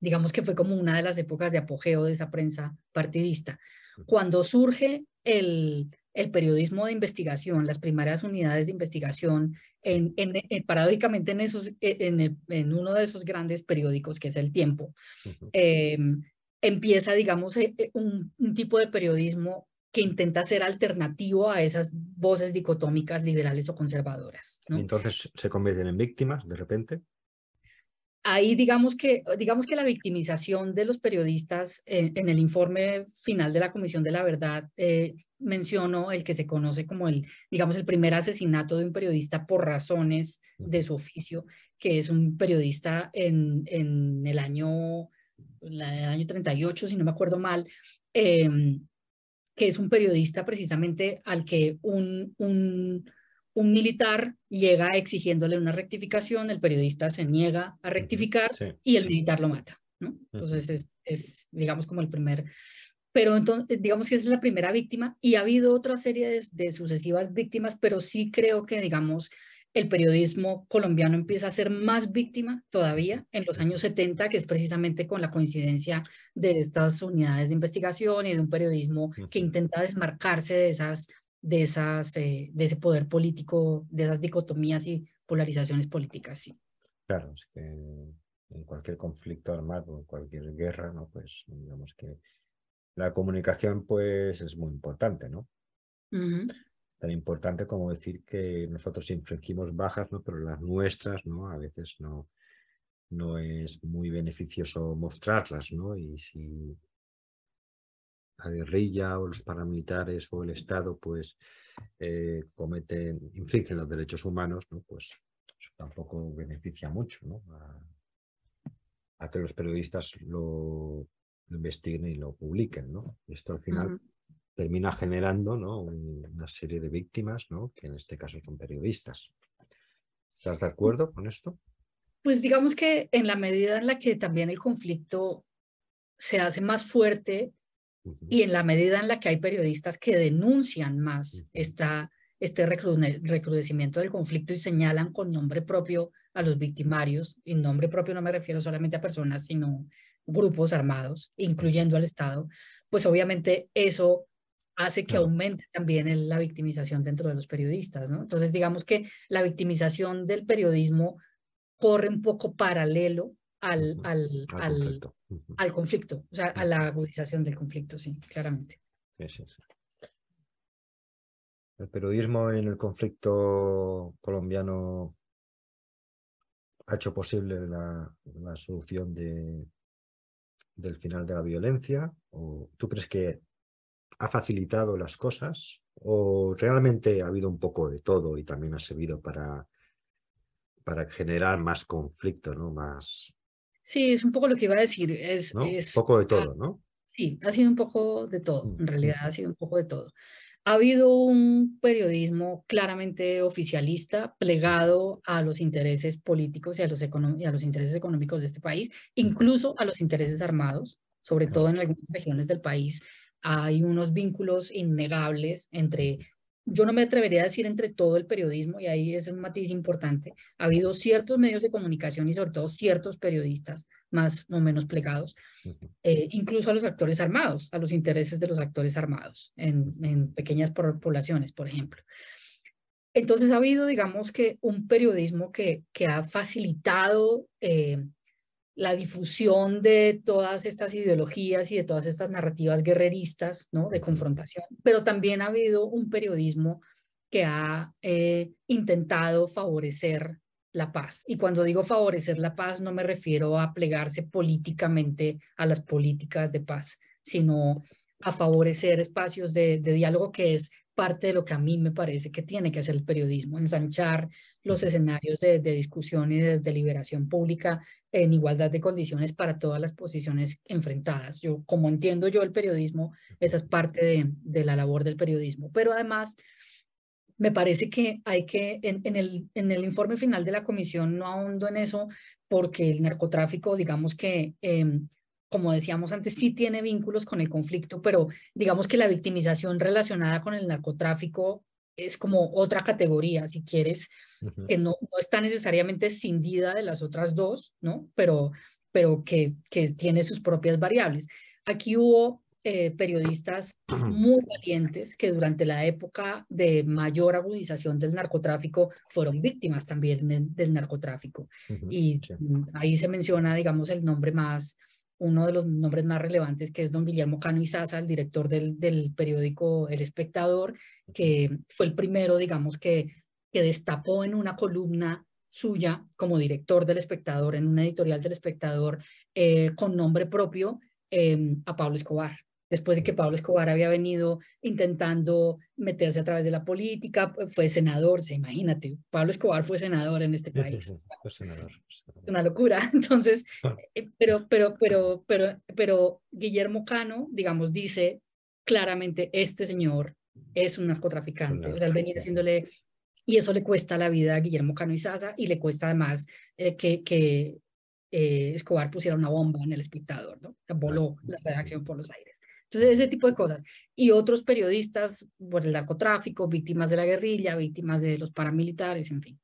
digamos que fue como una de las épocas de apogeo de esa prensa partidista. Cuando surge el, periodismo de investigación, las primeras unidades de investigación, en, en, paradójicamente en, esos, e, en, uno de esos grandes periódicos que es El Tiempo, em, empieza, digamos, e, e, un, tipo de periodismo que intenta ser alternativo a esas voces dicotómicas liberales o conservadoras. Entonces se convierten en víctimas de repente ahí digamos que, digamos que la victimización de los periodistas eh, en el informe final de la Comisión de la Verdad eh, mencionó el que se conoce como el, digamos, el primer asesinato de un periodista por razones de su oficio, que es un periodista en, el año, año 38, si no me acuerdo mal, em, que es un periodista precisamente al que un un militar llega exigiéndole una rectificación, el periodista se niega a rectificar y el militar lo mata. Entonces es, digamos, como el primer, pero entonces, eh, digamos que es la primera víctima y ha habido otra serie de, sucesivas víctimas, pero sí creo que, digamos, el periodismo colombiano empieza a ser más víctima todavía en los años 70, que es precisamente con la coincidencia de estas unidades de investigación y de un periodismo que intenta desmarcarse de esas de, esas, eh, de ese poder político, de esas dicotomías y polarizaciones políticas. Sí. Claro, es que en cualquier conflicto armado, en cualquier guerra, ¿no? pues digamos que la comunicación pues, es muy importante, ¿no? Tan importante como decir que nosotros infringimos bajas, ¿no? pero las nuestras ¿no? a veces no, no es muy beneficioso mostrarlas, ¿no? Y si la guerrilla o los paramilitares o el Estado pues eh, cometen, infringen los derechos humanos, ¿no? pues eso tampoco beneficia mucho a, que los periodistas lo, investiguen y lo publiquen. ¿no? Esto al final termina generando ¿no? una serie de víctimas, ¿no? que en este caso son periodistas. ¿Estás de acuerdo con esto? Pues digamos que en la medida en la que también el conflicto se hace más fuerte y en la medida en la que hay periodistas que denuncian más este recrudecimiento del conflicto y señalan con nombre propio a los victimarios, y nombre propio no me refiero solamente a personas, sino grupos armados, incluyendo al Estado, pues obviamente eso hace que aumente también la victimización dentro de los periodistas, Entonces, digamos que la victimización del periodismo corre un poco paralelo al, al, conflicto. o sea, a la agudización del conflicto, sí, claramente. El periodismo en el conflicto colombiano ha hecho posible la, la solución de, del final de la violencia? ¿O tú crees que ha facilitado las cosas? ¿O realmente ha habido un poco de todo y también ha servido para, para generar más conflicto, ¿no? más, Sí, es un poco lo que iba a decir. Es, es, un poco de todo, ¿no? Sí, ha sido un poco de todo, en realidad ha sido un poco de todo. Ha habido un periodismo claramente oficialista, plegado a los intereses políticos y a los, y a los intereses económicos de este país, incluso a los intereses armados, sobre todo en algunas regiones del país. Hay unos vínculos innegables entre yo no me atrevería a decir entre todo el periodismo, y ahí es un matiz importante, ha habido ciertos medios de comunicación y sobre todo ciertos periodistas más o menos plegados, eh, incluso a los actores armados, a los intereses de los actores armados en, pequeñas poblaciones, por ejemplo. Entonces ha habido, digamos que, un periodismo que, que ha facilitado eh, la difusión de todas estas ideologías y de todas estas narrativas guerreristas, ¿no? De confrontación, pero también ha habido un periodismo que ha eh, intentado favorecer la paz. Y cuando digo favorecer la paz, no me refiero a plegarse políticamente a las políticas de paz, sino a favorecer espacios de, diálogo que es parte de lo que a mí me parece que tiene que hacer el periodismo, ensanchar los escenarios de, discusión y de deliberación pública en igualdad de condiciones para todas las posiciones enfrentadas. Yo, como entiendo yo el periodismo, esa es parte de, la labor del periodismo. Pero además, me parece que hay que, en, el, informe final de la comisión no ahondo en eso, porque el narcotráfico, digamos que... Em, como decíamos antes, sí tiene vínculos con el conflicto, pero digamos que la victimización relacionada con el narcotráfico es como otra categoría, si quieres, que no, está necesariamente escindida de las otras dos, ¿no? Pero, pero que, que tiene sus propias variables. Aquí hubo eh, periodistas muy valientes que durante la época de mayor agudización del narcotráfico fueron víctimas también del narcotráfico. Y ahí se menciona, digamos, el nombre más uno de los nombres más relevantes, que es don Guillermo Cano Izaza, el director del, periódico El Espectador, que fue el primero, digamos, que, que destapó en una columna suya como director del Espectador, en una editorial del Espectador, eh, con nombre propio eh, a Pablo Escobar después de que Pablo Escobar había venido intentando meterse a través de la política, pues, fue senador, se imagínate, Pablo Escobar fue senador en este país. fue senador, Una locura. Entonces, ah. eh, pero, pero, pero, pero, pero Guillermo Cano, digamos, dice claramente, este señor es un narcotraficante. O sea, él venía haciéndole... Y eso le cuesta la vida a Guillermo Cano y Sasa y le cuesta además eh, que, que eh, Escobar pusiera una bomba en el espectador, ¿no? Voló la redacción por los aires ese tipo de cosas. Y otros periodistas por el narcotráfico, víctimas de la guerrilla, víctimas de los paramilitares, en fin.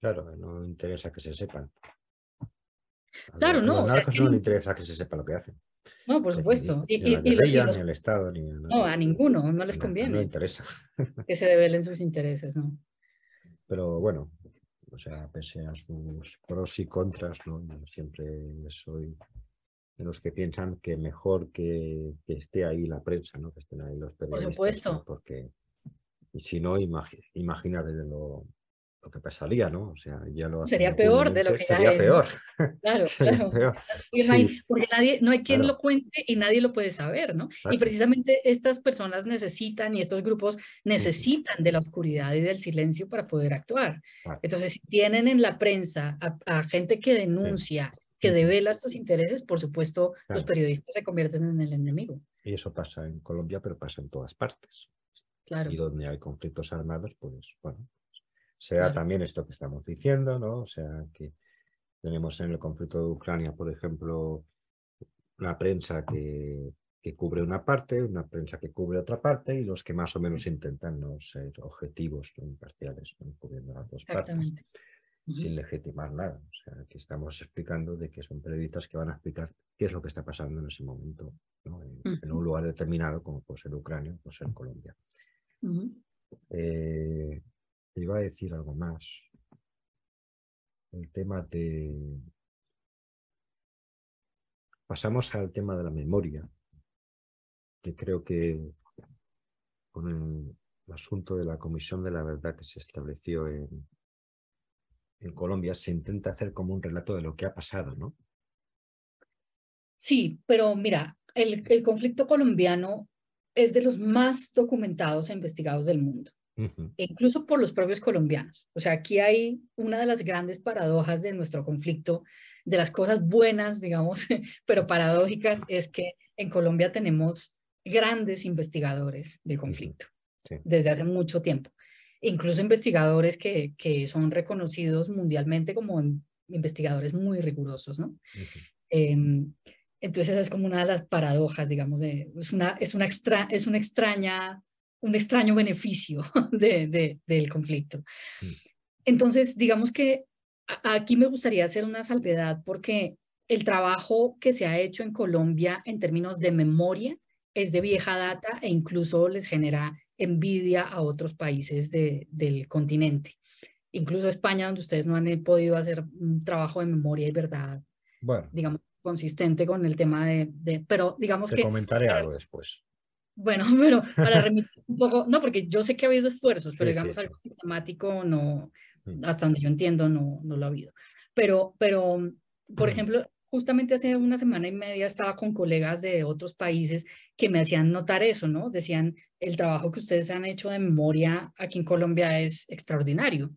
Claro, no interesa que se sepan. claro, no. o no interesa que se sepa lo que hacen. No, por supuesto. Ni, ni, el Estado, ni... No, a ninguno, no les conviene. No interesa. que se develen sus intereses, ¿no? Pero bueno, o sea, pese a sus pros y contras, ¿no? Yo siempre soy en los que piensan que mejor que, esté ahí la prensa, ¿no? que estén ahí los periodistas. Por supuesto. Porque si no, imagina, lo, que pasaría, ¿no? O sea, ya sería peor de lo que sería peor. Claro, claro. Porque, pues porque, nadie, no hay quien lo cuente y nadie lo puede saber, ¿no? Y precisamente estas personas necesitan y estos grupos necesitan de la oscuridad y del silencio para poder actuar. Entonces, si tienen en la prensa a, gente que denuncia, que devela estos intereses, por supuesto, los periodistas se convierten en el enemigo. Y eso pasa en Colombia, pero pasa en todas partes. Claro. Y donde hay conflictos armados, pues bueno, sea también esto que estamos diciendo, ¿no? O sea, que tenemos en el conflicto de Ucrania, por ejemplo, la prensa que, cubre una parte, una prensa que cubre otra parte y los que más o menos intentan no ser objetivos, imparciales, cubriendo las dos Exactamente. partes sin legitimar nada. O sea, que estamos explicando de que son periodistas que van a explicar qué es lo que está pasando en ese momento, en, un lugar determinado, como puede ser Ucrania o puede ser Colombia. Eh, iba a decir algo más. El tema de... Pasamos al tema de la memoria, que creo que con el asunto de la Comisión de la Verdad que se estableció en, en Colombia se intenta hacer como un relato de lo que ha pasado, ¿no? Sí, pero mira, el, conflicto colombiano es de los más documentados e investigados del mundo, e incluso por los propios colombianos. O sea, aquí hay una de las grandes paradojas de nuestro conflicto, de las cosas buenas, digamos, pero paradójicas, es que en Colombia tenemos grandes investigadores del conflicto desde hace mucho tiempo incluso investigadores que, son reconocidos mundialmente como investigadores muy rigurosos, ¿no? Em, entonces esa es como una de las paradojas, digamos, es, una, es, una extra, es una extraña, un extraño beneficio de, del conflicto. Mm. Entonces, digamos que aquí me gustaría hacer una salvedad porque el trabajo que se ha hecho en Colombia en términos de memoria es de vieja data e incluso les genera envidia a otros países de, del continente. Incluso España, donde ustedes no han eh, podido hacer un trabajo de memoria y verdad, bueno. digamos, consistente con el tema de... pero digamos Te que... comentaré algo después. Bueno, pero para remitir un poco, no, porque yo sé que ha habido esfuerzos, pero digamos algo sistemático, no, mm. hasta donde yo entiendo, no, no lo ha habido. Pero, pero por mm. ejemplo, justamente hace una semana y media estaba con colegas de otros países que me hacían notar eso, ¿no? Decían, el trabajo que ustedes han hecho de memoria aquí en Colombia es extraordinario.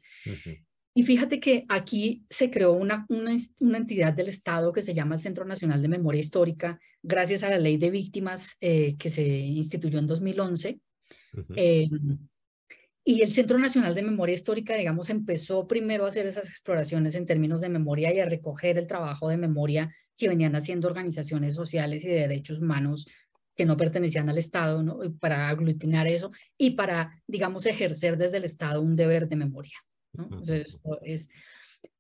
Y fíjate que aquí se creó una, una, entidad del Estado que se llama el Centro Nacional de Memoria Histórica, gracias a la ley de víctimas eh, que se instituyó en 2011. Y el Centro Nacional de Memoria Histórica, digamos, empezó primero a hacer esas exploraciones en términos de memoria y a recoger el trabajo de memoria que venían haciendo organizaciones sociales y de derechos humanos que no pertenecían al Estado, ¿no? para aglutinar eso y para, digamos, ejercer desde el Estado un deber de memoria. ¿no? esto es...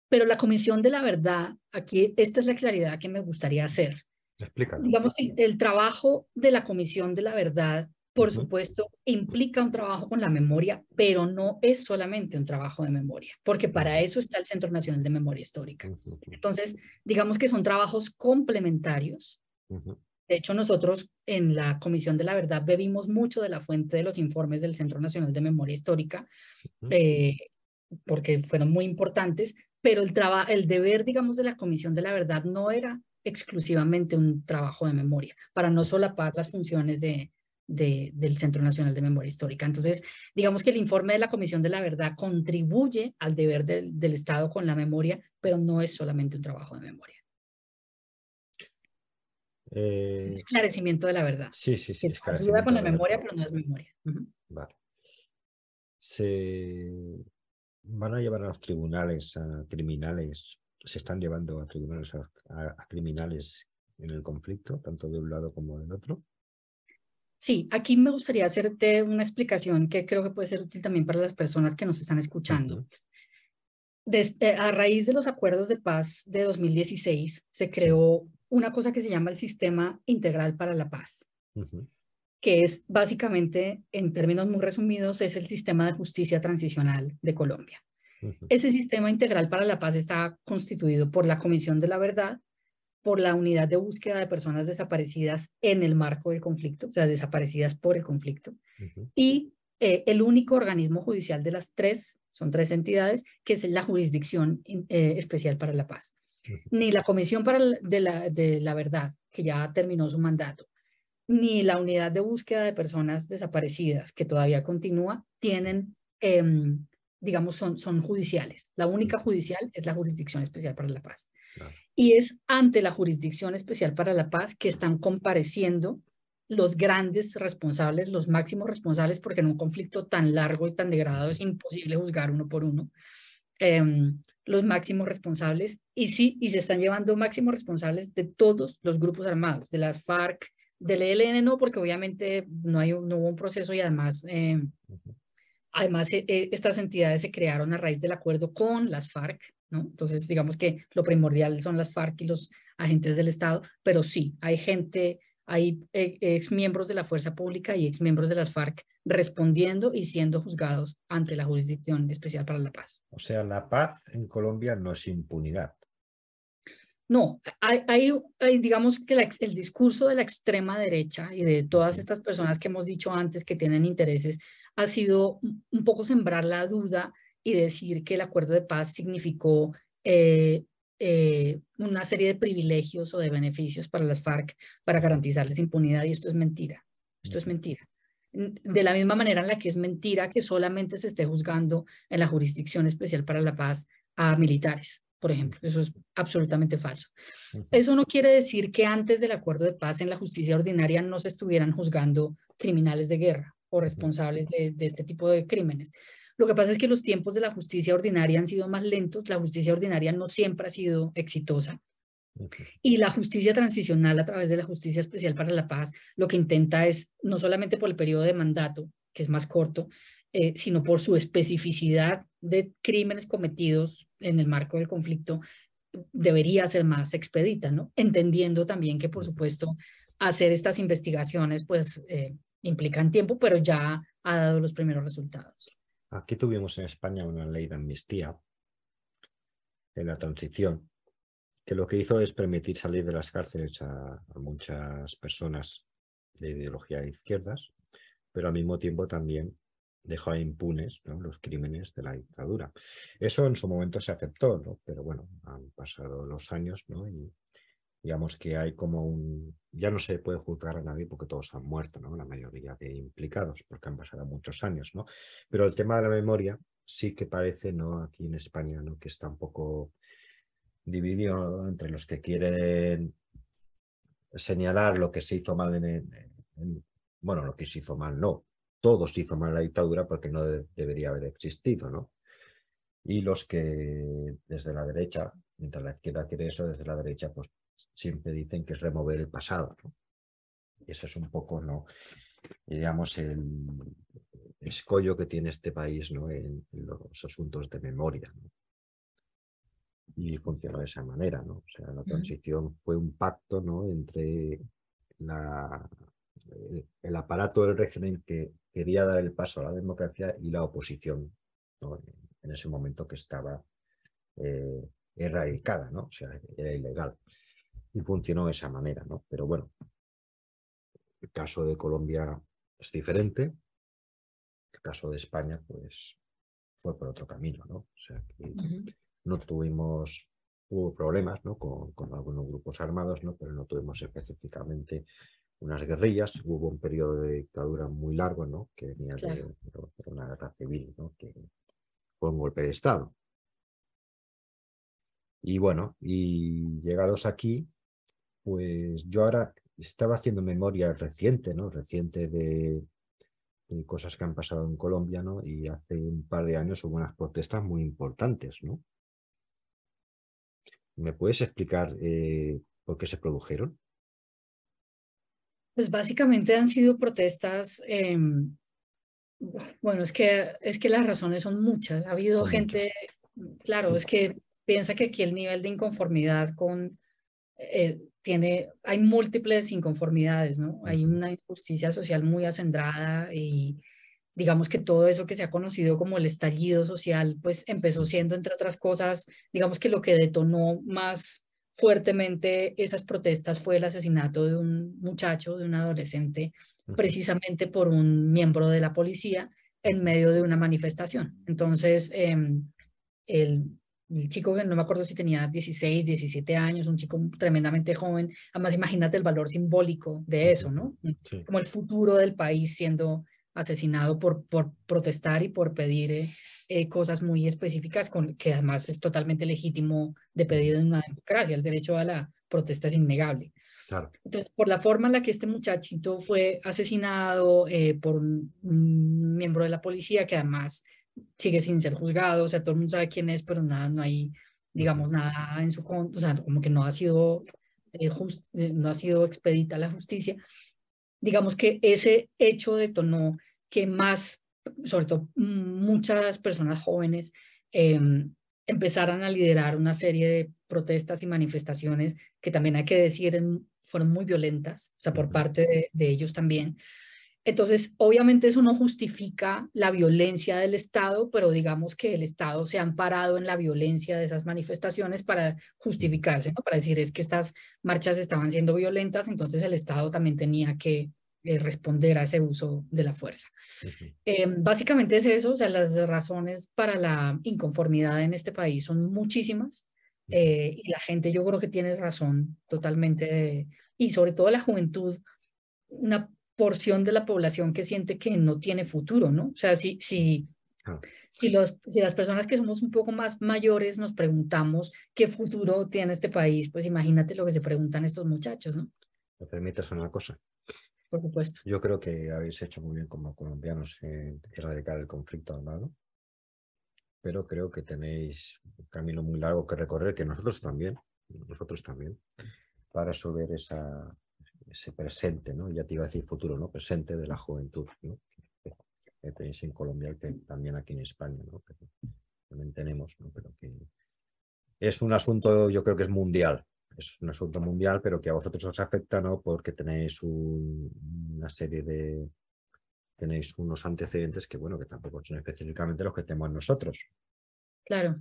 Pero la Comisión de la Verdad, aquí, esta es la claridad que me gustaría hacer. Explícalo. Digamos el trabajo de la Comisión de la Verdad por supuesto, implica un trabajo con la memoria, pero no es solamente un trabajo de memoria, porque para eso está el Centro Nacional de Memoria Histórica. Entonces, digamos que son trabajos complementarios. De hecho, nosotros en la Comisión de la Verdad bebimos mucho de la fuente de los informes del Centro Nacional de Memoria Histórica, eh, porque fueron muy importantes, pero el, el deber, digamos, de la Comisión de la Verdad no era exclusivamente un trabajo de memoria, para no solapar las funciones de, del Centro Nacional de Memoria Histórica. Entonces, digamos que el informe de la Comisión de la Verdad contribuye al deber del, Estado con la memoria, pero no es solamente un trabajo de memoria. Eh, esclarecimiento de la verdad. Sí, sí, sí. Ayuda con la, memoria, pero no es memoria. Vale. Se van a llevar a los tribunales, a criminales, se están llevando a tribunales, a criminales en el conflicto, tanto de un lado como del otro. Sí, aquí me gustaría hacerte una explicación que creo que puede ser útil también para las personas que nos están escuchando. Eh, a raíz de los acuerdos de paz de 2016, se creó una cosa que se llama el Sistema Integral para la Paz, que es básicamente, en términos muy resumidos, es el sistema de justicia transicional de Colombia. Ese sistema integral para la paz está constituido por la Comisión de la Verdad, por la unidad de búsqueda de personas desaparecidas en el marco del conflicto, o sea, desaparecidas por el conflicto, y eh, el único organismo judicial de las tres, son tres entidades, que es la Jurisdicción eh, Especial para la Paz. Ni la Comisión para de, la, de la Verdad, que ya terminó su mandato, ni la unidad de búsqueda de personas desaparecidas, que todavía continúa, tienen em, digamos, son, son judiciales. La única judicial es la Jurisdicción Especial para la Paz. Y es ante la Jurisdicción Especial para la Paz que están compareciendo los grandes responsables, los máximos responsables, porque en un conflicto tan largo y tan degradado es imposible juzgar uno por uno, em, los máximos responsables. Y sí, y se están llevando máximos responsables de todos los grupos armados, de las FARC, del ELN no, porque obviamente no, hay, no hubo un proceso y además... Em, Además, eh, eh, estas entidades se crearon a raíz del acuerdo con las FARC, ¿no? Entonces, digamos que lo primordial son las FARC y los agentes del Estado, pero sí, hay gente, hay eh, ex miembros de la fuerza pública y ex miembros de las FARC respondiendo y siendo juzgados ante la Jurisdicción Especial para la Paz. O sea, la paz en Colombia no es impunidad. No, hay, digamos que el discurso de la extrema derecha y de todas estas personas que hemos dicho antes que tienen intereses ha sido un poco sembrar la duda y decir que el acuerdo de paz significó eh, eh, una serie de privilegios o de beneficios para las FARC para garantizarles impunidad y esto es mentira, esto es mentira. De la misma manera en la que es mentira que solamente se esté juzgando en la Jurisdicción Especial para la Paz a militares, por ejemplo, eso es absolutamente falso. Eso no quiere decir que antes del acuerdo de paz en la justicia ordinaria no se estuvieran juzgando criminales de guerra o responsables de, este tipo de crímenes. Lo que pasa es que los tiempos de la justicia ordinaria han sido más lentos, la justicia ordinaria no siempre ha sido exitosa. Y la justicia transicional a través de la justicia especial para la paz lo que intenta es, no solamente por el periodo de mandato, que es más corto, eh, sino por su especificidad de crímenes cometidos en el marco del conflicto, debería ser más expedita, ¿no? Entendiendo también que, por supuesto, hacer estas investigaciones, pues eh, implican tiempo, pero ya ha dado los primeros resultados. Aquí tuvimos en España una ley de amnistía en la transición, que lo que hizo es permitir salir de las cárceles a, muchas personas de ideología de izquierdas, pero al mismo tiempo también dejó impunes los crímenes de la dictadura. Eso en su momento se aceptó, ¿no? pero bueno, han pasado los años ¿no? y digamos que hay como un, ya no se puede juzgar a nadie porque todos han muerto, ¿no? La mayoría de implicados, porque han pasado muchos años, ¿no? Pero el tema de la memoria sí que parece, ¿no? Aquí en España, ¿no? Que está un poco dividido entre los que quieren señalar lo que se hizo mal en, bueno, lo que se hizo mal no, Todos hizo mal la dictadura porque no debería haber existido, ¿no? Y los que desde la derecha, mientras la izquierda quiere eso, desde la derecha, pues siempre dicen que es remover el pasado. eso es un poco, ¿no? digamos, el escollo que tiene este país en, los asuntos de memoria. Y funciona de esa manera. ¿no? O sea, la transición fue un pacto entre el, aparato del régimen que quería dar el paso a la democracia y la oposición en ese momento que estaba eh, erradicada, ¿no? o sea, era ilegal y funcionó de esa manera, ¿no? Pero bueno, el caso de Colombia es diferente, el caso de España, pues fue por otro camino, ¿no? O sea, que no tuvimos, hubo problemas, ¿no? Con, algunos grupos armados, ¿no? Pero no tuvimos específicamente unas guerrillas, hubo un periodo de dictadura muy largo, ¿no? Que venía de, una guerra civil, ¿no? Que fue un golpe de Estado. Y bueno, y llegados aquí, pues yo ahora estaba haciendo memoria reciente, ¿no? Reciente de, cosas que han pasado en Colombia, ¿no? Y hace un par de años hubo unas protestas muy importantes, ¿no? ¿Me puedes explicar eh, por qué se produjeron? Pues básicamente han sido protestas, em, bueno, es que, es que las razones son muchas. Ha habido gente, claro, es que piensa que aquí el nivel de inconformidad con eh, hay múltiples inconformidades, ¿no? Hay una injusticia social muy acendrada y digamos que todo eso que se ha conocido como el estallido social, pues empezó siendo, entre otras cosas, digamos que lo que detonó más fuertemente esas protestas fue el asesinato de un muchacho, de un adolescente, precisamente por un miembro de la policía en medio de una manifestación. Entonces, em, el, el chico que no me acuerdo si tenía 16, 17 años, un chico tremendamente joven. Además, imagínate el valor simbólico de eso, ¿no? Como el futuro del país siendo asesinado por, protestar y por pedir eh, eh, cosas muy específicas, con, que además es totalmente legítimo de pedir en una democracia. El derecho a la protesta es innegable. Entonces, por la forma en la que este muchachito fue asesinado eh, por un miembro de la policía que además sigue sin ser juzgado, o sea, todo el mundo sabe quién es, pero nada, no hay, digamos, nada en su contra, o sea, como que no ha sido, eh, eh, no ha sido expedita la justicia. Digamos que ese hecho detonó que más, sobre todo muchas personas jóvenes, em, empezaran a liderar una serie de protestas y manifestaciones que también hay que decir fueron muy violentas, o sea, por parte de, de ellos también. Entonces, obviamente eso no justifica la violencia del Estado, pero digamos que el Estado se ha amparado en la violencia de esas manifestaciones para justificarse, ¿no? para decir es que estas marchas estaban siendo violentas, entonces el Estado también tenía que eh, responder a ese uso de la fuerza. Eh, básicamente es eso, o sea, las razones para la inconformidad en este país son muchísimas eh, y la gente yo creo que tiene razón totalmente y sobre todo la juventud, una porción de la población que siente que no tiene futuro, ¿no? O sea, si, si, ah. si, los, si las personas que somos un poco más mayores nos preguntamos qué futuro tiene este país, pues imagínate lo que se preguntan estos muchachos, ¿no? ¿Me permites una cosa? Por supuesto. Yo creo que habéis hecho muy bien como colombianos en erradicar el conflicto armado, pero creo que tenéis un camino muy largo que recorrer, que nosotros también, nosotros también, para resolver esa, ese presente, ¿no? Ya te iba a decir futuro, ¿no? Presente de la juventud, Que, tenéis en Colombia, que también aquí en España, ¿no? Que también tenemos, ¿no? Pero que es un asunto, yo creo que es mundial, es un asunto mundial, pero que a vosotros os afecta, ¿no? Porque tenéis una serie de tenéis unos antecedentes que, bueno, que tampoco son específicamente los que tenemos nosotros. Claro.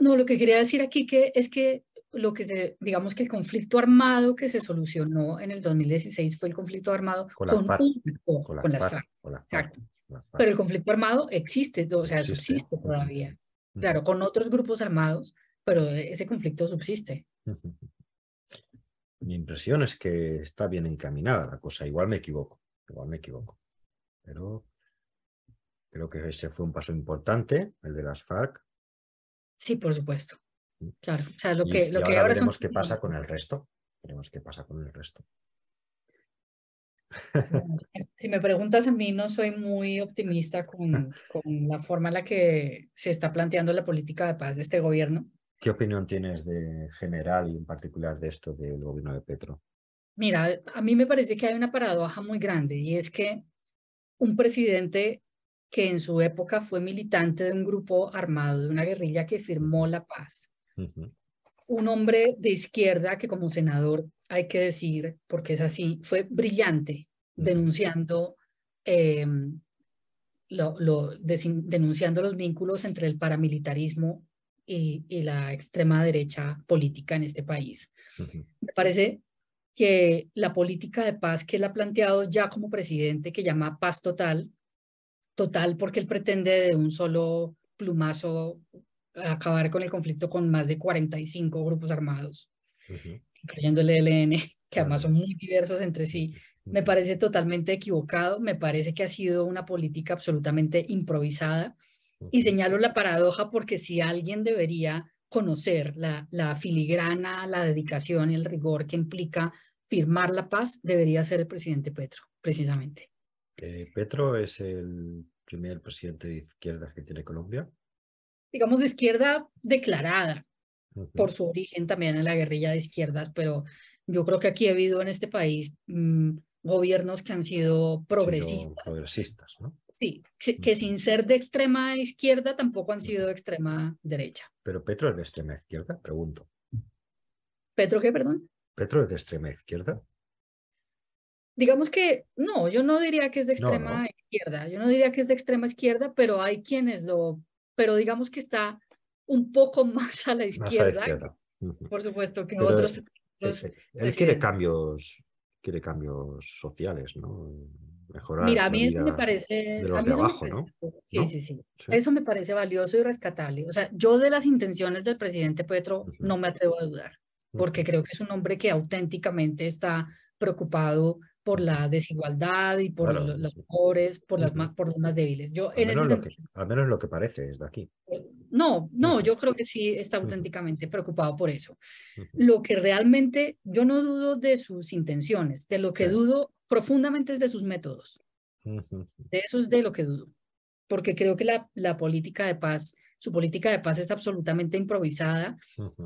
No, lo que quería decir aquí que es que lo que digamos que el conflicto armado que se solucionó en el 2016 fue el conflicto armado con, FARC, las FARC. Pero el conflicto armado existe, o sea, subsiste todavía. Claro, con otros grupos armados, pero ese conflicto subsiste. Mi impresión es que está bien encaminada la cosa, igual me equivoco, igual me equivoco. Pero creo que ese fue un paso importante, el de las FARC. Sí, por supuesto. Claro, o sea, lo que, y, lo que ahora, veremos qué pasa con el resto. Veremos qué pasa con el resto. Si me preguntas a mí, no soy muy optimista con, con, la forma en la que se está planteando la política de paz de este gobierno. ¿Qué opinión tienes de general y en particular de esto del gobierno de Petro? Mira, a mí me parece que hay una paradoja muy grande y es que un presidente que en su época fue militante de un grupo armado, de una guerrilla que firmó la paz, un hombre de izquierda que como senador, hay que decir, porque es así, fue brillante denunciando, eh, lo, denunciando los vínculos entre el paramilitarismo y, la extrema derecha política en este país. Me parece que la política de paz que él ha planteado ya como presidente, que llama paz total, total porque él pretende de un solo plumazo acabar con el conflicto con más de 45 grupos armados, creyendo incluyendo el ELN, que además son muy diversos entre sí. Me parece totalmente equivocado, me parece que ha sido una política absolutamente improvisada y señalo la paradoja porque si alguien debería conocer la, filigrana, la dedicación y el rigor que implica firmar la paz, debería ser el presidente Petro, precisamente. Eh, Petro es el primer presidente de izquierda que tiene Colombia digamos, de izquierda declarada por su origen también en la guerrilla de izquierdas, pero yo creo que aquí ha habido en este país mm, gobiernos que han sido progresistas. progresistas ¿no? Sí, que sin ser de extrema izquierda tampoco han sido de extrema derecha. Pero Petro es de extrema izquierda, pregunto. ¿Petro qué, perdón? Petro es de extrema izquierda. Digamos que no, yo no diría que es de extrema izquierda, yo no diría que es de extrema izquierda, pero hay quienes lo pero digamos que está un poco más a la izquierda. Por supuesto que otros. Él, quiere cambios, quiere cambios sociales, ¿no? Mejorar Mira, a mí eso me parece. De de abajo, ¿no? Sí, sí, sí, Eso me parece valioso y rescatable. O sea, yo de las intenciones del presidente Petro no me atrevo a dudar, porque creo que es un hombre que auténticamente está preocupado por la desigualdad y por los, pobres, por las, más, por los más débiles. Yo, al, menos lo que, parece desde aquí. Eh, no, no, yo creo que sí está auténticamente preocupado por eso. Lo que realmente, yo no dudo de sus intenciones, de lo que dudo profundamente es de sus métodos. De eso es de lo que dudo, porque creo que la, política de paz, su política de paz es absolutamente improvisada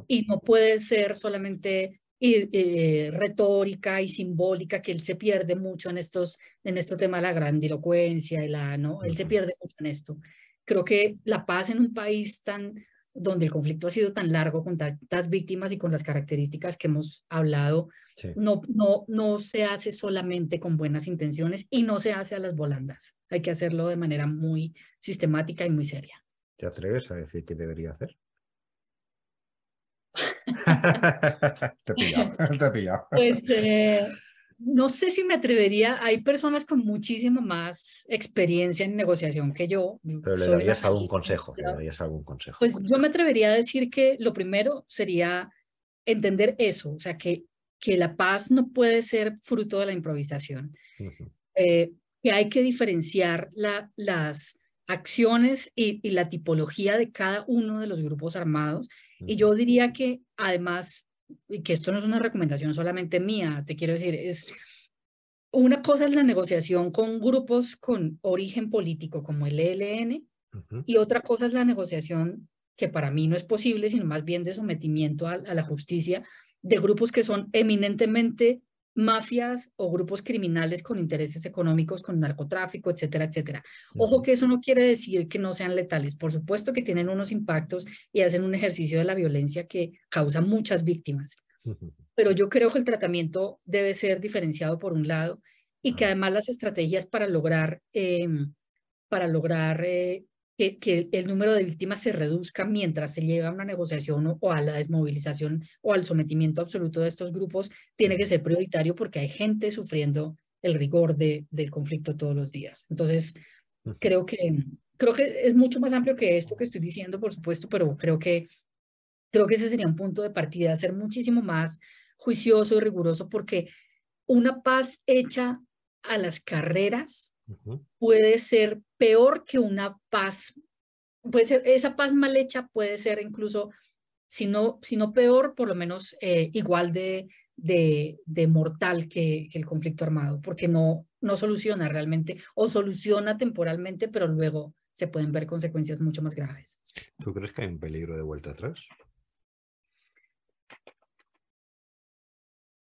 y no puede ser solamente y, eh, retórica y simbólica que él se pierde mucho en estos en este tema de la grandilocuencia y la no él se pierde mucho en esto creo que la paz en un país tan donde el conflicto ha sido tan largo con tantas víctimas y con las características que hemos hablado no no no se hace solamente con buenas intenciones y no se hace a las volandas hay que hacerlo de manera muy sistemática y muy seria te atreves a decir qué debería hacer te pillado, te Pues eh, no sé si me atrevería, hay personas con muchísima más experiencia en negociación que yo. Pero le darías algún consejo, algún consejo. Pues yo me atrevería a decir que lo primero sería entender eso, o sea, que, que la paz no puede ser fruto de la improvisación, eh, que hay que diferenciar la, las acciones y, la tipología de cada uno de los grupos armados y yo diría que además, y que esto no es una recomendación solamente mía, te quiero decir, es una cosa es la negociación con grupos con origen político como el ELN y otra cosa es la negociación que para mí no es posible, sino más bien de sometimiento a la justicia de grupos que son eminentemente mafias o grupos criminales con intereses económicos, con narcotráfico, etcétera, etcétera. Ojo que eso no quiere decir que no sean letales. Por supuesto que tienen unos impactos y hacen un ejercicio de la violencia que causa muchas víctimas. Pero yo creo que el tratamiento debe ser diferenciado por un lado y que además las estrategias para lograr, em, para lograr eh, que, el número de víctimas se reduzca mientras se llega a una negociación o, a la desmovilización o al sometimiento absoluto de estos grupos tiene que ser prioritario porque hay gente sufriendo el rigor de, del conflicto todos los días. Entonces, creo que, creo que es mucho más amplio que esto que estoy diciendo, por supuesto, pero creo que, creo que ese sería un punto de partida, ser muchísimo más juicioso y riguroso porque una paz hecha a las carreras puede ser peor que una paz. Puede ser, esa paz mal hecha puede ser incluso, si no, peor, por lo menos eh, igual de, de, mortal que, el conflicto armado, porque no, no soluciona realmente o soluciona temporalmente, pero luego se pueden ver consecuencias mucho más graves. ¿Tú crees que hay un peligro de vuelta atrás?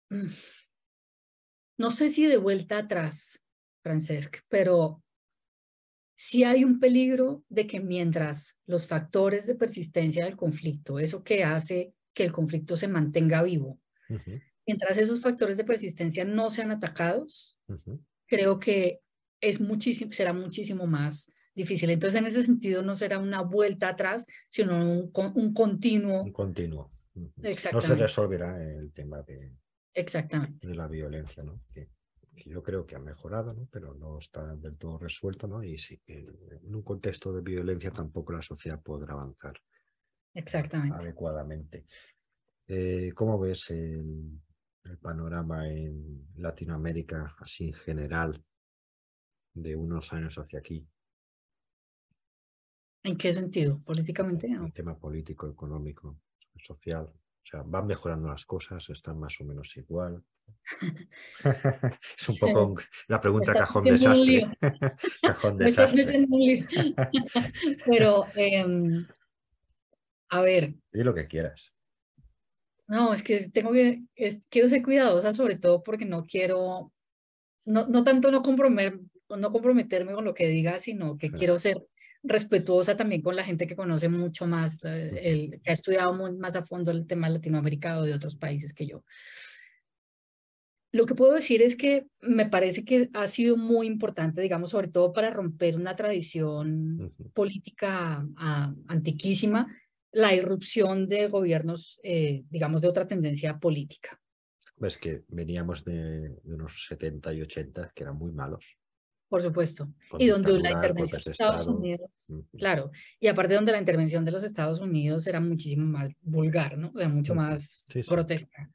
Mm. No sé si de vuelta atrás. Francesc, pero si hay un peligro de que mientras los factores de persistencia del conflicto, eso que hace que el conflicto se mantenga vivo, mientras esos factores de persistencia no sean atacados, creo que es muchísimo, será muchísimo más difícil. Entonces, en ese sentido, no será una vuelta atrás, sino un, continuo. Un continuo. Exactamente. No se resolverá el tema de, Exactamente. de la violencia, ¿no? yo creo que ha mejorado, ¿no? pero no está del todo resuelto, ¿no? Y en un contexto de violencia tampoco la sociedad podrá avanzar adecuadamente. Eh, ¿Cómo ves el, panorama en Latinoamérica así en general de unos años hacia aquí? ¿En qué sentido? ¿Políticamente? El tema político, económico, social. O sea, van mejorando las cosas, están más o menos igual. es un poco la pregunta cajón desastre. cajón desastre. Pero, em, a ver. Di lo que quieras. No, es que tengo que, quiero ser cuidadosa sobre todo porque no quiero, no, no tanto no no comprometerme con lo que diga, sino que quiero ser respetuosa también con la gente que conoce mucho más, eh, el, que ha estudiado más a fondo el tema latinoamericano o de otros países que yo. Lo que puedo decir es que me parece que ha sido muy importante, digamos, sobre todo para romper una tradición política ah, antiquísima, la irrupción de gobiernos, eh, digamos, de otra tendencia política. pues que veníamos de, de unos 70 y 80 que eran muy malos por supuesto. y donde la intervención de Estados Unidos, claro, y aparte donde la intervención de los Estados Unidos era muchísimo más vulgar, ¿no? O sea, mucho más protesta.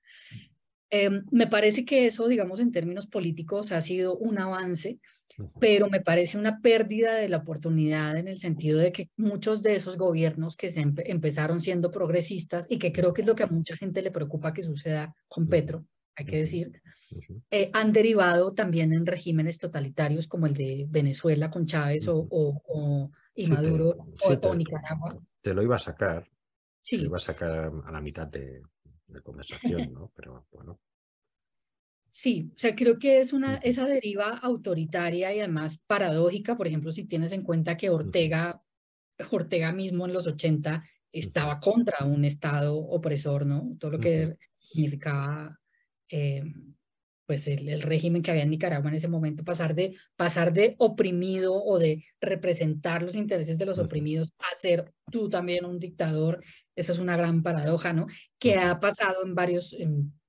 Em, me parece que eso, digamos, en términos políticos ha sido un avance, pero me parece una pérdida de la oportunidad en el sentido de que muchos de esos gobiernos que empezaron siendo progresistas y que creo que es lo que a mucha gente le preocupa que suceda con Petro, hay que decir, eh, han derivado también en regímenes totalitarios como el de Venezuela con Chávez o, o, Maduro o, Nicaragua. Te lo iba a sacar. Te lo iba a sacar a la mitad de, de conversación, ¿no? Pero bueno. Sí, o sea, creo que es una, esa deriva autoritaria y además paradójica, por ejemplo, si tienes en cuenta que Ortega, Ortega mismo en los 80 estaba contra un Estado opresor, ¿no? Todo lo que significaba eh, pues el, régimen que había en Nicaragua en ese momento, pasar de, pasar de oprimido o de representar los intereses de los oprimidos a ser tú también un dictador, esa es una gran paradoja, ¿no? Que ha pasado en varios,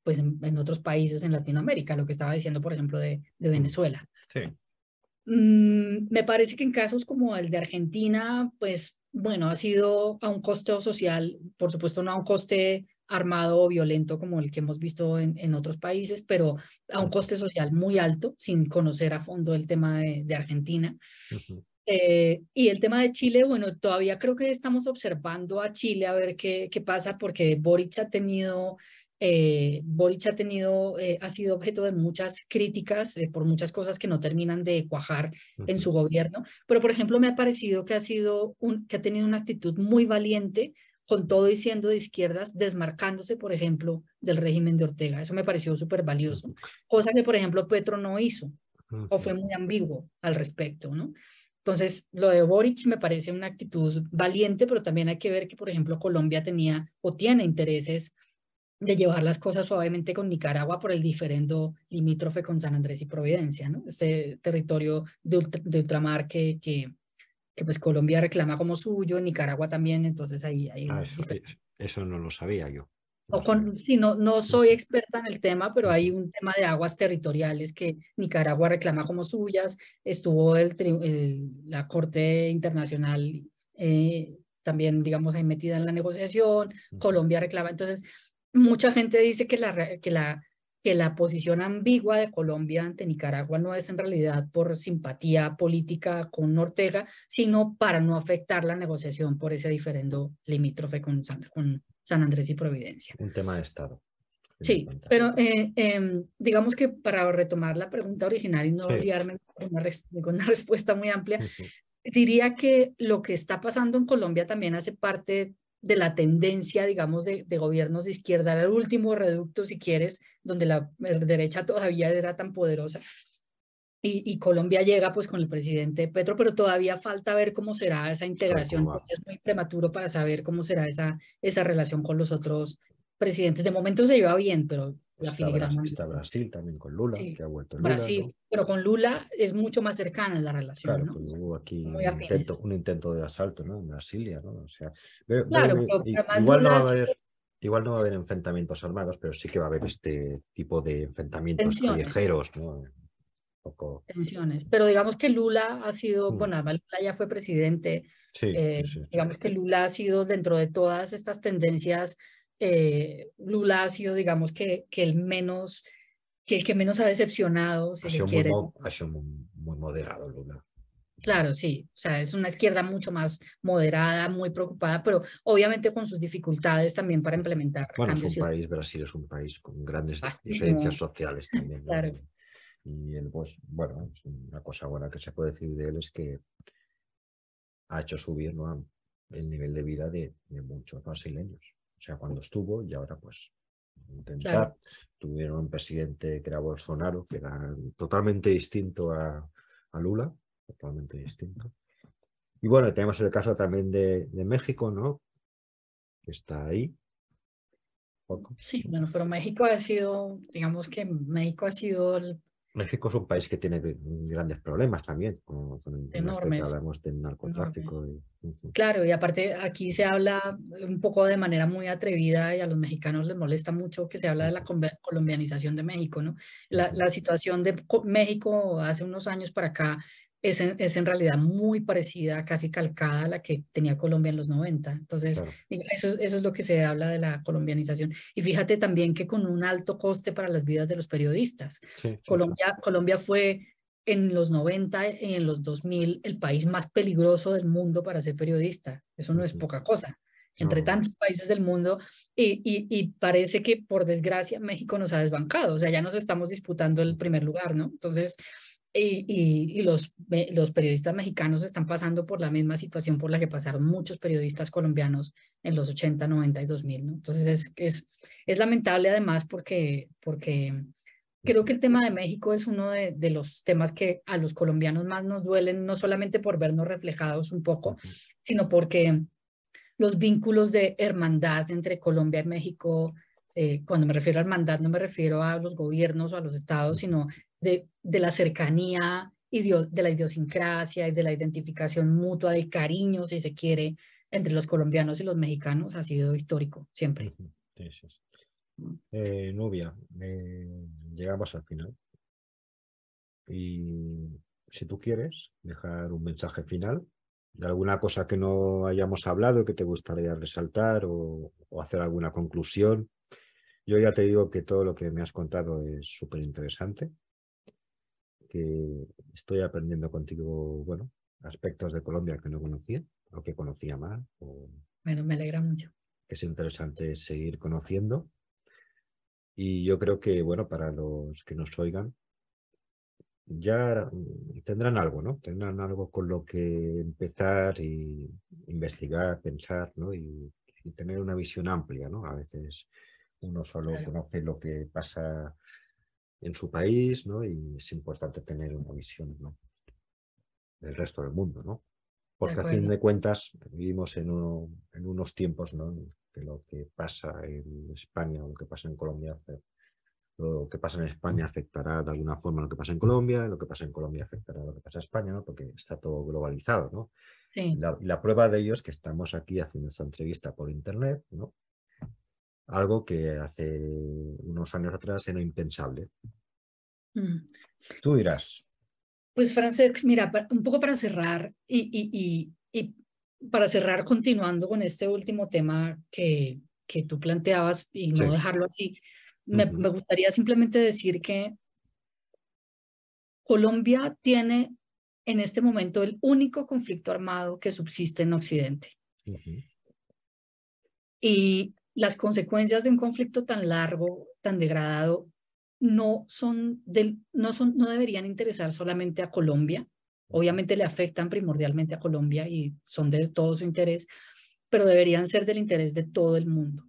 pues en, otros países en Latinoamérica, lo que estaba diciendo, por ejemplo, de, Venezuela. Sí. Mm, me parece que en casos como el de Argentina, pues bueno, ha sido a un coste social, por supuesto no a un coste armado o violento como el que hemos visto en, otros países, pero a un coste social muy alto, sin conocer a fondo el tema de, Argentina. Eh, y el tema de Chile, bueno, todavía creo que estamos observando a Chile a ver qué, qué pasa, porque Boric ha tenido eh, ha tenido, eh, ha sido objeto de muchas críticas por muchas cosas que no terminan de cuajar en su gobierno, pero por ejemplo me ha parecido que ha sido que ha tenido una actitud muy valiente con todo y de izquierdas, desmarcándose, por ejemplo, del régimen de Ortega. Eso me pareció súper valioso, cosa que, por ejemplo, Petro no hizo o fue muy ambiguo al respecto, ¿no? Entonces, lo de Boric me parece una actitud valiente, pero también hay que ver que, por ejemplo, Colombia tenía o tiene intereses de llevar las cosas suavemente con Nicaragua por el diferendo limítrofe con San Andrés y Providencia, ¿no? Ese territorio de, ultramar que, que, que pues Colombia reclama como suyo, Nicaragua también, entonces ahí... ahí ah, eso, no lo sabía yo. Sí, no, no mm. soy experta en el tema, pero hay un tema de aguas territoriales que Nicaragua reclama como suyas, estuvo el, la Corte Internacional eh, también, digamos, ahí metida en la negociación, Colombia reclama, entonces mucha gente dice que la, que la que la posición ambigua de Colombia ante Nicaragua no es en realidad por simpatía política con Ortega, sino para no afectar la negociación por ese diferendo limítrofe con San, Andrés y Providencia. Un tema de Estado. Sí, pero eh, em, digamos que para retomar la pregunta original y no olvidarme con una, respuesta muy amplia, diría que lo que está pasando en Colombia también hace parte de la tendencia, digamos, de, gobiernos de izquierda, era el último reducto, si quieres, donde la, eh, derecha todavía era tan poderosa. Y, Colombia llega pues con el presidente Petro, pero todavía falta ver cómo será esa integración, es muy prematuro para saber cómo será esa, esa relación con los otros presidentes. De momento se lleva bien, pero pues la está, Está Brasil también con Lula, que ha vuelto Lula. Brasil, pero con Lula es mucho más cercana la relación. Claro, pues hubo aquí un intento, de asalto ¿no? en Brasilia, ¿no? O sea, igual, no va a haber, igual no va a haber enfrentamientos armados, pero sí que va a haber este tipo de enfrentamientos callejeros, ¿no? Poco... Tensiones. Pero digamos que Lula ha sido, mm. bueno, Lula ya fue presidente. Eh, digamos que Lula ha sido dentro de todas estas tendencias eh, Lula ha sido, digamos, que, el menos, que el que menos ha decepcionado, si ha se ha sido muy, moderado Lula. Claro, sí, o sea, es una izquierda mucho más moderada, muy preocupada, pero obviamente con sus dificultades también para implementar. Bueno, es país, Brasil es un país con grandes diferencias sociales también. Y él, pues, bueno, una cosa buena que se puede decir de él es que ha hecho subir ¿no? el nivel de vida de muchos brasileños. O sea, cuando estuvo y ahora pues intentar. Tuvieron un presidente que era Bolsonaro, que era totalmente distinto a, Lula, totalmente distinto. Y bueno, tenemos el caso también de, México, ¿no? Que está ahí. Poco. Sí, bueno, pero México ha sido, digamos que México ha sido el, México es un país que tiene grandes problemas también, este Enormes. hablamos del narcotráfico. Claro, y aparte aquí se habla un poco de manera muy atrevida y a los mexicanos les molesta mucho que se habla de la colombianización de México, ¿no? La, la situación de México hace unos años para acá es en, realidad muy parecida, casi calcada a la que tenía Colombia en los 90. Entonces, eso, eso, es lo que se habla de la colombianización. Y fíjate también que con un alto coste para las vidas de los periodistas. Colombia, Colombia fue en los 90 en los 2000 el país más peligroso del mundo para ser periodista. Eso no es poca cosa entre tantos países del mundo y, y, y, parece que por desgracia México nos ha desbancado, o sea, ya nos estamos disputando el primer lugar, ¿no? Entonces, y, los, los periodistas mexicanos están pasando por la misma situación por la que pasaron muchos periodistas colombianos en los 80, 90 y 2000. ¿no? Entonces es, es, lamentable además porque, porque creo que el tema de México es uno de, los temas que a los colombianos más nos duelen, no solamente por vernos reflejados un poco, sino porque los vínculos de hermandad entre Colombia y México, eh, cuando me refiero a hermandad no me refiero a los gobiernos o a los estados, sino de, la cercanía, y de la idiosincrasia y de la identificación mutua, del cariño, si se quiere, entre los colombianos y los mexicanos ha sido histórico siempre. Mm. Eh, Nubia, eh, llegamos al final. Y si tú quieres dejar un mensaje final de alguna cosa que no hayamos hablado, que te gustaría resaltar o, o hacer alguna conclusión. Yo ya te digo que todo lo que me has contado es súper interesante que estoy aprendiendo contigo, bueno, aspectos de Colombia que no conocía o que conocía mal. Bueno, me alegra mucho. Que es interesante seguir conociendo. Y yo creo que, bueno, para los que nos oigan, ya tendrán algo, ¿no? Tendrán algo con lo que empezar y investigar, pensar, ¿no? Y, tener una visión amplia, ¿no? A veces uno solo conoce lo que pasa en su país, ¿no? Y es importante tener una visión ¿no? del resto del mundo, ¿no? Porque a fin de cuentas vivimos en, uno, en unos tiempos, ¿no? Que lo que pasa en España o lo que pasa en Colombia, lo que pasa en España afectará de alguna forma lo que pasa en Colombia, lo que pasa en Colombia afectará lo que pasa en España, ¿no? Porque está todo globalizado, ¿no? Sí. La, la, prueba de ello es que estamos aquí haciendo esta entrevista por internet, ¿no? algo que hace unos años atrás era impensable. Mm. Tú dirás. Pues Francesc, mira, un poco para cerrar y, para cerrar continuando con este último tema que, tú planteabas y no dejarlo así, me, gustaría simplemente decir que Colombia tiene en este momento el único conflicto armado que subsiste en Occidente. Y las consecuencias de un conflicto tan largo, tan degradado, no, son del, no, son, no deberían interesar solamente a Colombia. Obviamente le afectan primordialmente a Colombia y son de todo su interés, pero deberían ser del interés de todo el mundo,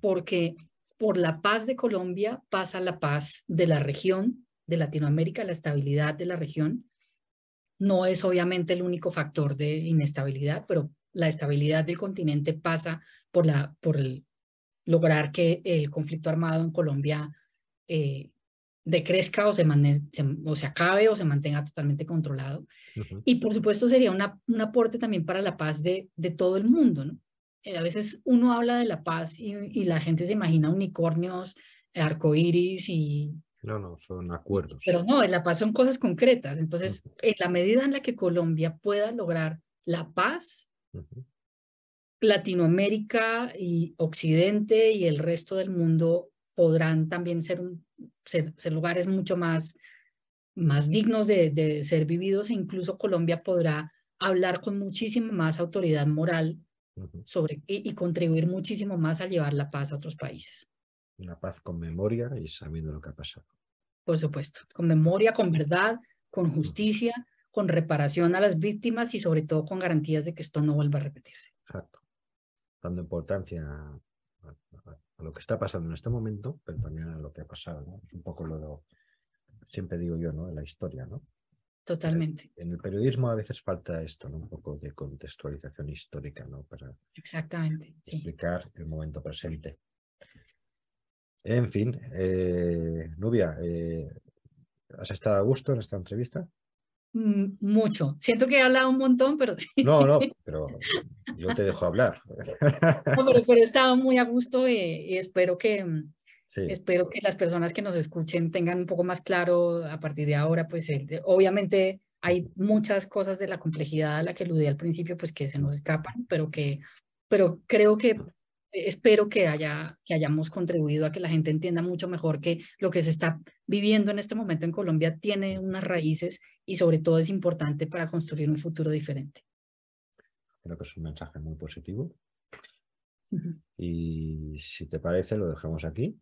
porque por la paz de Colombia pasa la paz de la región, de Latinoamérica, la estabilidad de la región. No es obviamente el único factor de inestabilidad, pero la estabilidad del continente pasa por, la, por lograr que el conflicto armado en Colombia eh, decrezca o se, acabe o se mantenga totalmente controlado. Y por supuesto sería una, un aporte también para la paz de, de todo el mundo. Eh, a veces uno habla de la paz y, la gente se imagina unicornios, arcoíris y... No, no, son acuerdos. Pero no, la paz son cosas concretas. Entonces, en la medida en la que Colombia pueda lograr la paz, Latinoamérica y Occidente y el resto del mundo podrán también ser, ser, lugares mucho más, más dignos de, ser vividos e incluso Colombia podrá hablar con muchísima más autoridad moral sobre, y, contribuir muchísimo más a llevar la paz a otros países. Una paz con memoria y sabiendo lo que ha pasado. Por supuesto, con memoria, con verdad, con justicia, con reparación a las víctimas y sobre todo con garantías de que esto no vuelva a repetirse. Exacto. Dando importancia a, lo que está pasando en este momento, pero también a lo que ha pasado. ¿no? Es un poco lo, que siempre digo yo, ¿no? En la historia, ¿no? Totalmente. En el periodismo a veces falta esto, ¿no? Un poco de contextualización histórica, ¿no? Para explicar el momento presente. En fin, eh, Nubia, eh, ¿has estado a gusto en esta entrevista? Mm, mucho. Siento que he hablado un montón, pero No, no, pero yo te dejo hablar. No, pero, he estado muy a gusto eh, y, espero que mm, espero que las personas que nos escuchen tengan un poco más claro a partir de ahora, pues obviamente hay muchas cosas de la complejidad a la que eludí al principio, pues que se nos escapan, pero que, pero creo que espero que, haya, que hayamos contribuido a que la gente entienda mucho mejor que lo que se está viviendo en este momento en Colombia tiene unas raíces y sobre todo es importante para construir un futuro diferente. Creo que es un mensaje muy positivo. Y si te parece, lo dejamos aquí.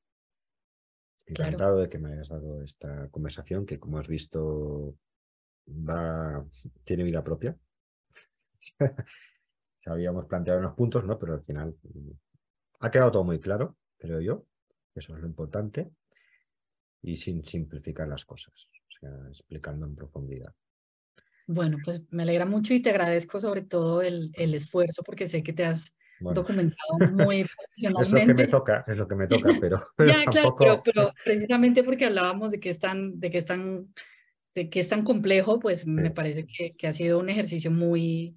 Encantado de que me hayas dado esta conversación que, como has visto, va, tiene vida propia. Habíamos planteado unos puntos, ¿no? Pero al final mm, ha quedado todo muy claro, creo yo. Eso es lo importante. Y sin simplificar las cosas explicando en profundidad. Bueno, pues me alegra mucho y te agradezco sobre todo el, el esfuerzo porque sé que te has documentado muy profesionalmente. Es lo que me toca, es lo que me toca, pero, pero tampoco... pero, precisamente porque hablábamos de que es tan, de que están de que es tan complejo, pues me parece que, que, ha sido un ejercicio muy,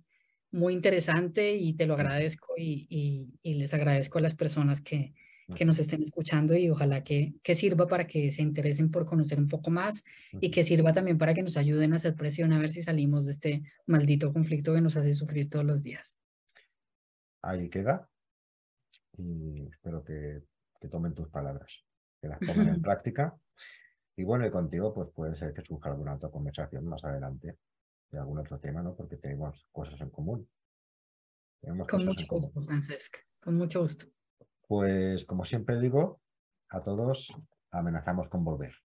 muy interesante y te lo agradezco y, y, y les agradezco a las personas que, que nos estén escuchando y ojalá que, que sirva para que se interesen por conocer un poco más y que sirva también para que nos ayuden a hacer presión a ver si salimos de este maldito conflicto que nos hace sufrir todos los días. Ahí queda y espero que, tomen tus palabras, que las pongan en práctica. Y bueno, y contigo pues puede ser que surja alguna otra conversación más adelante de algún otro tema, ¿no? Porque tenemos cosas en común. con mucho gusto, Francesca. Con mucho gusto. Pues como siempre digo, a todos amenazamos con volver.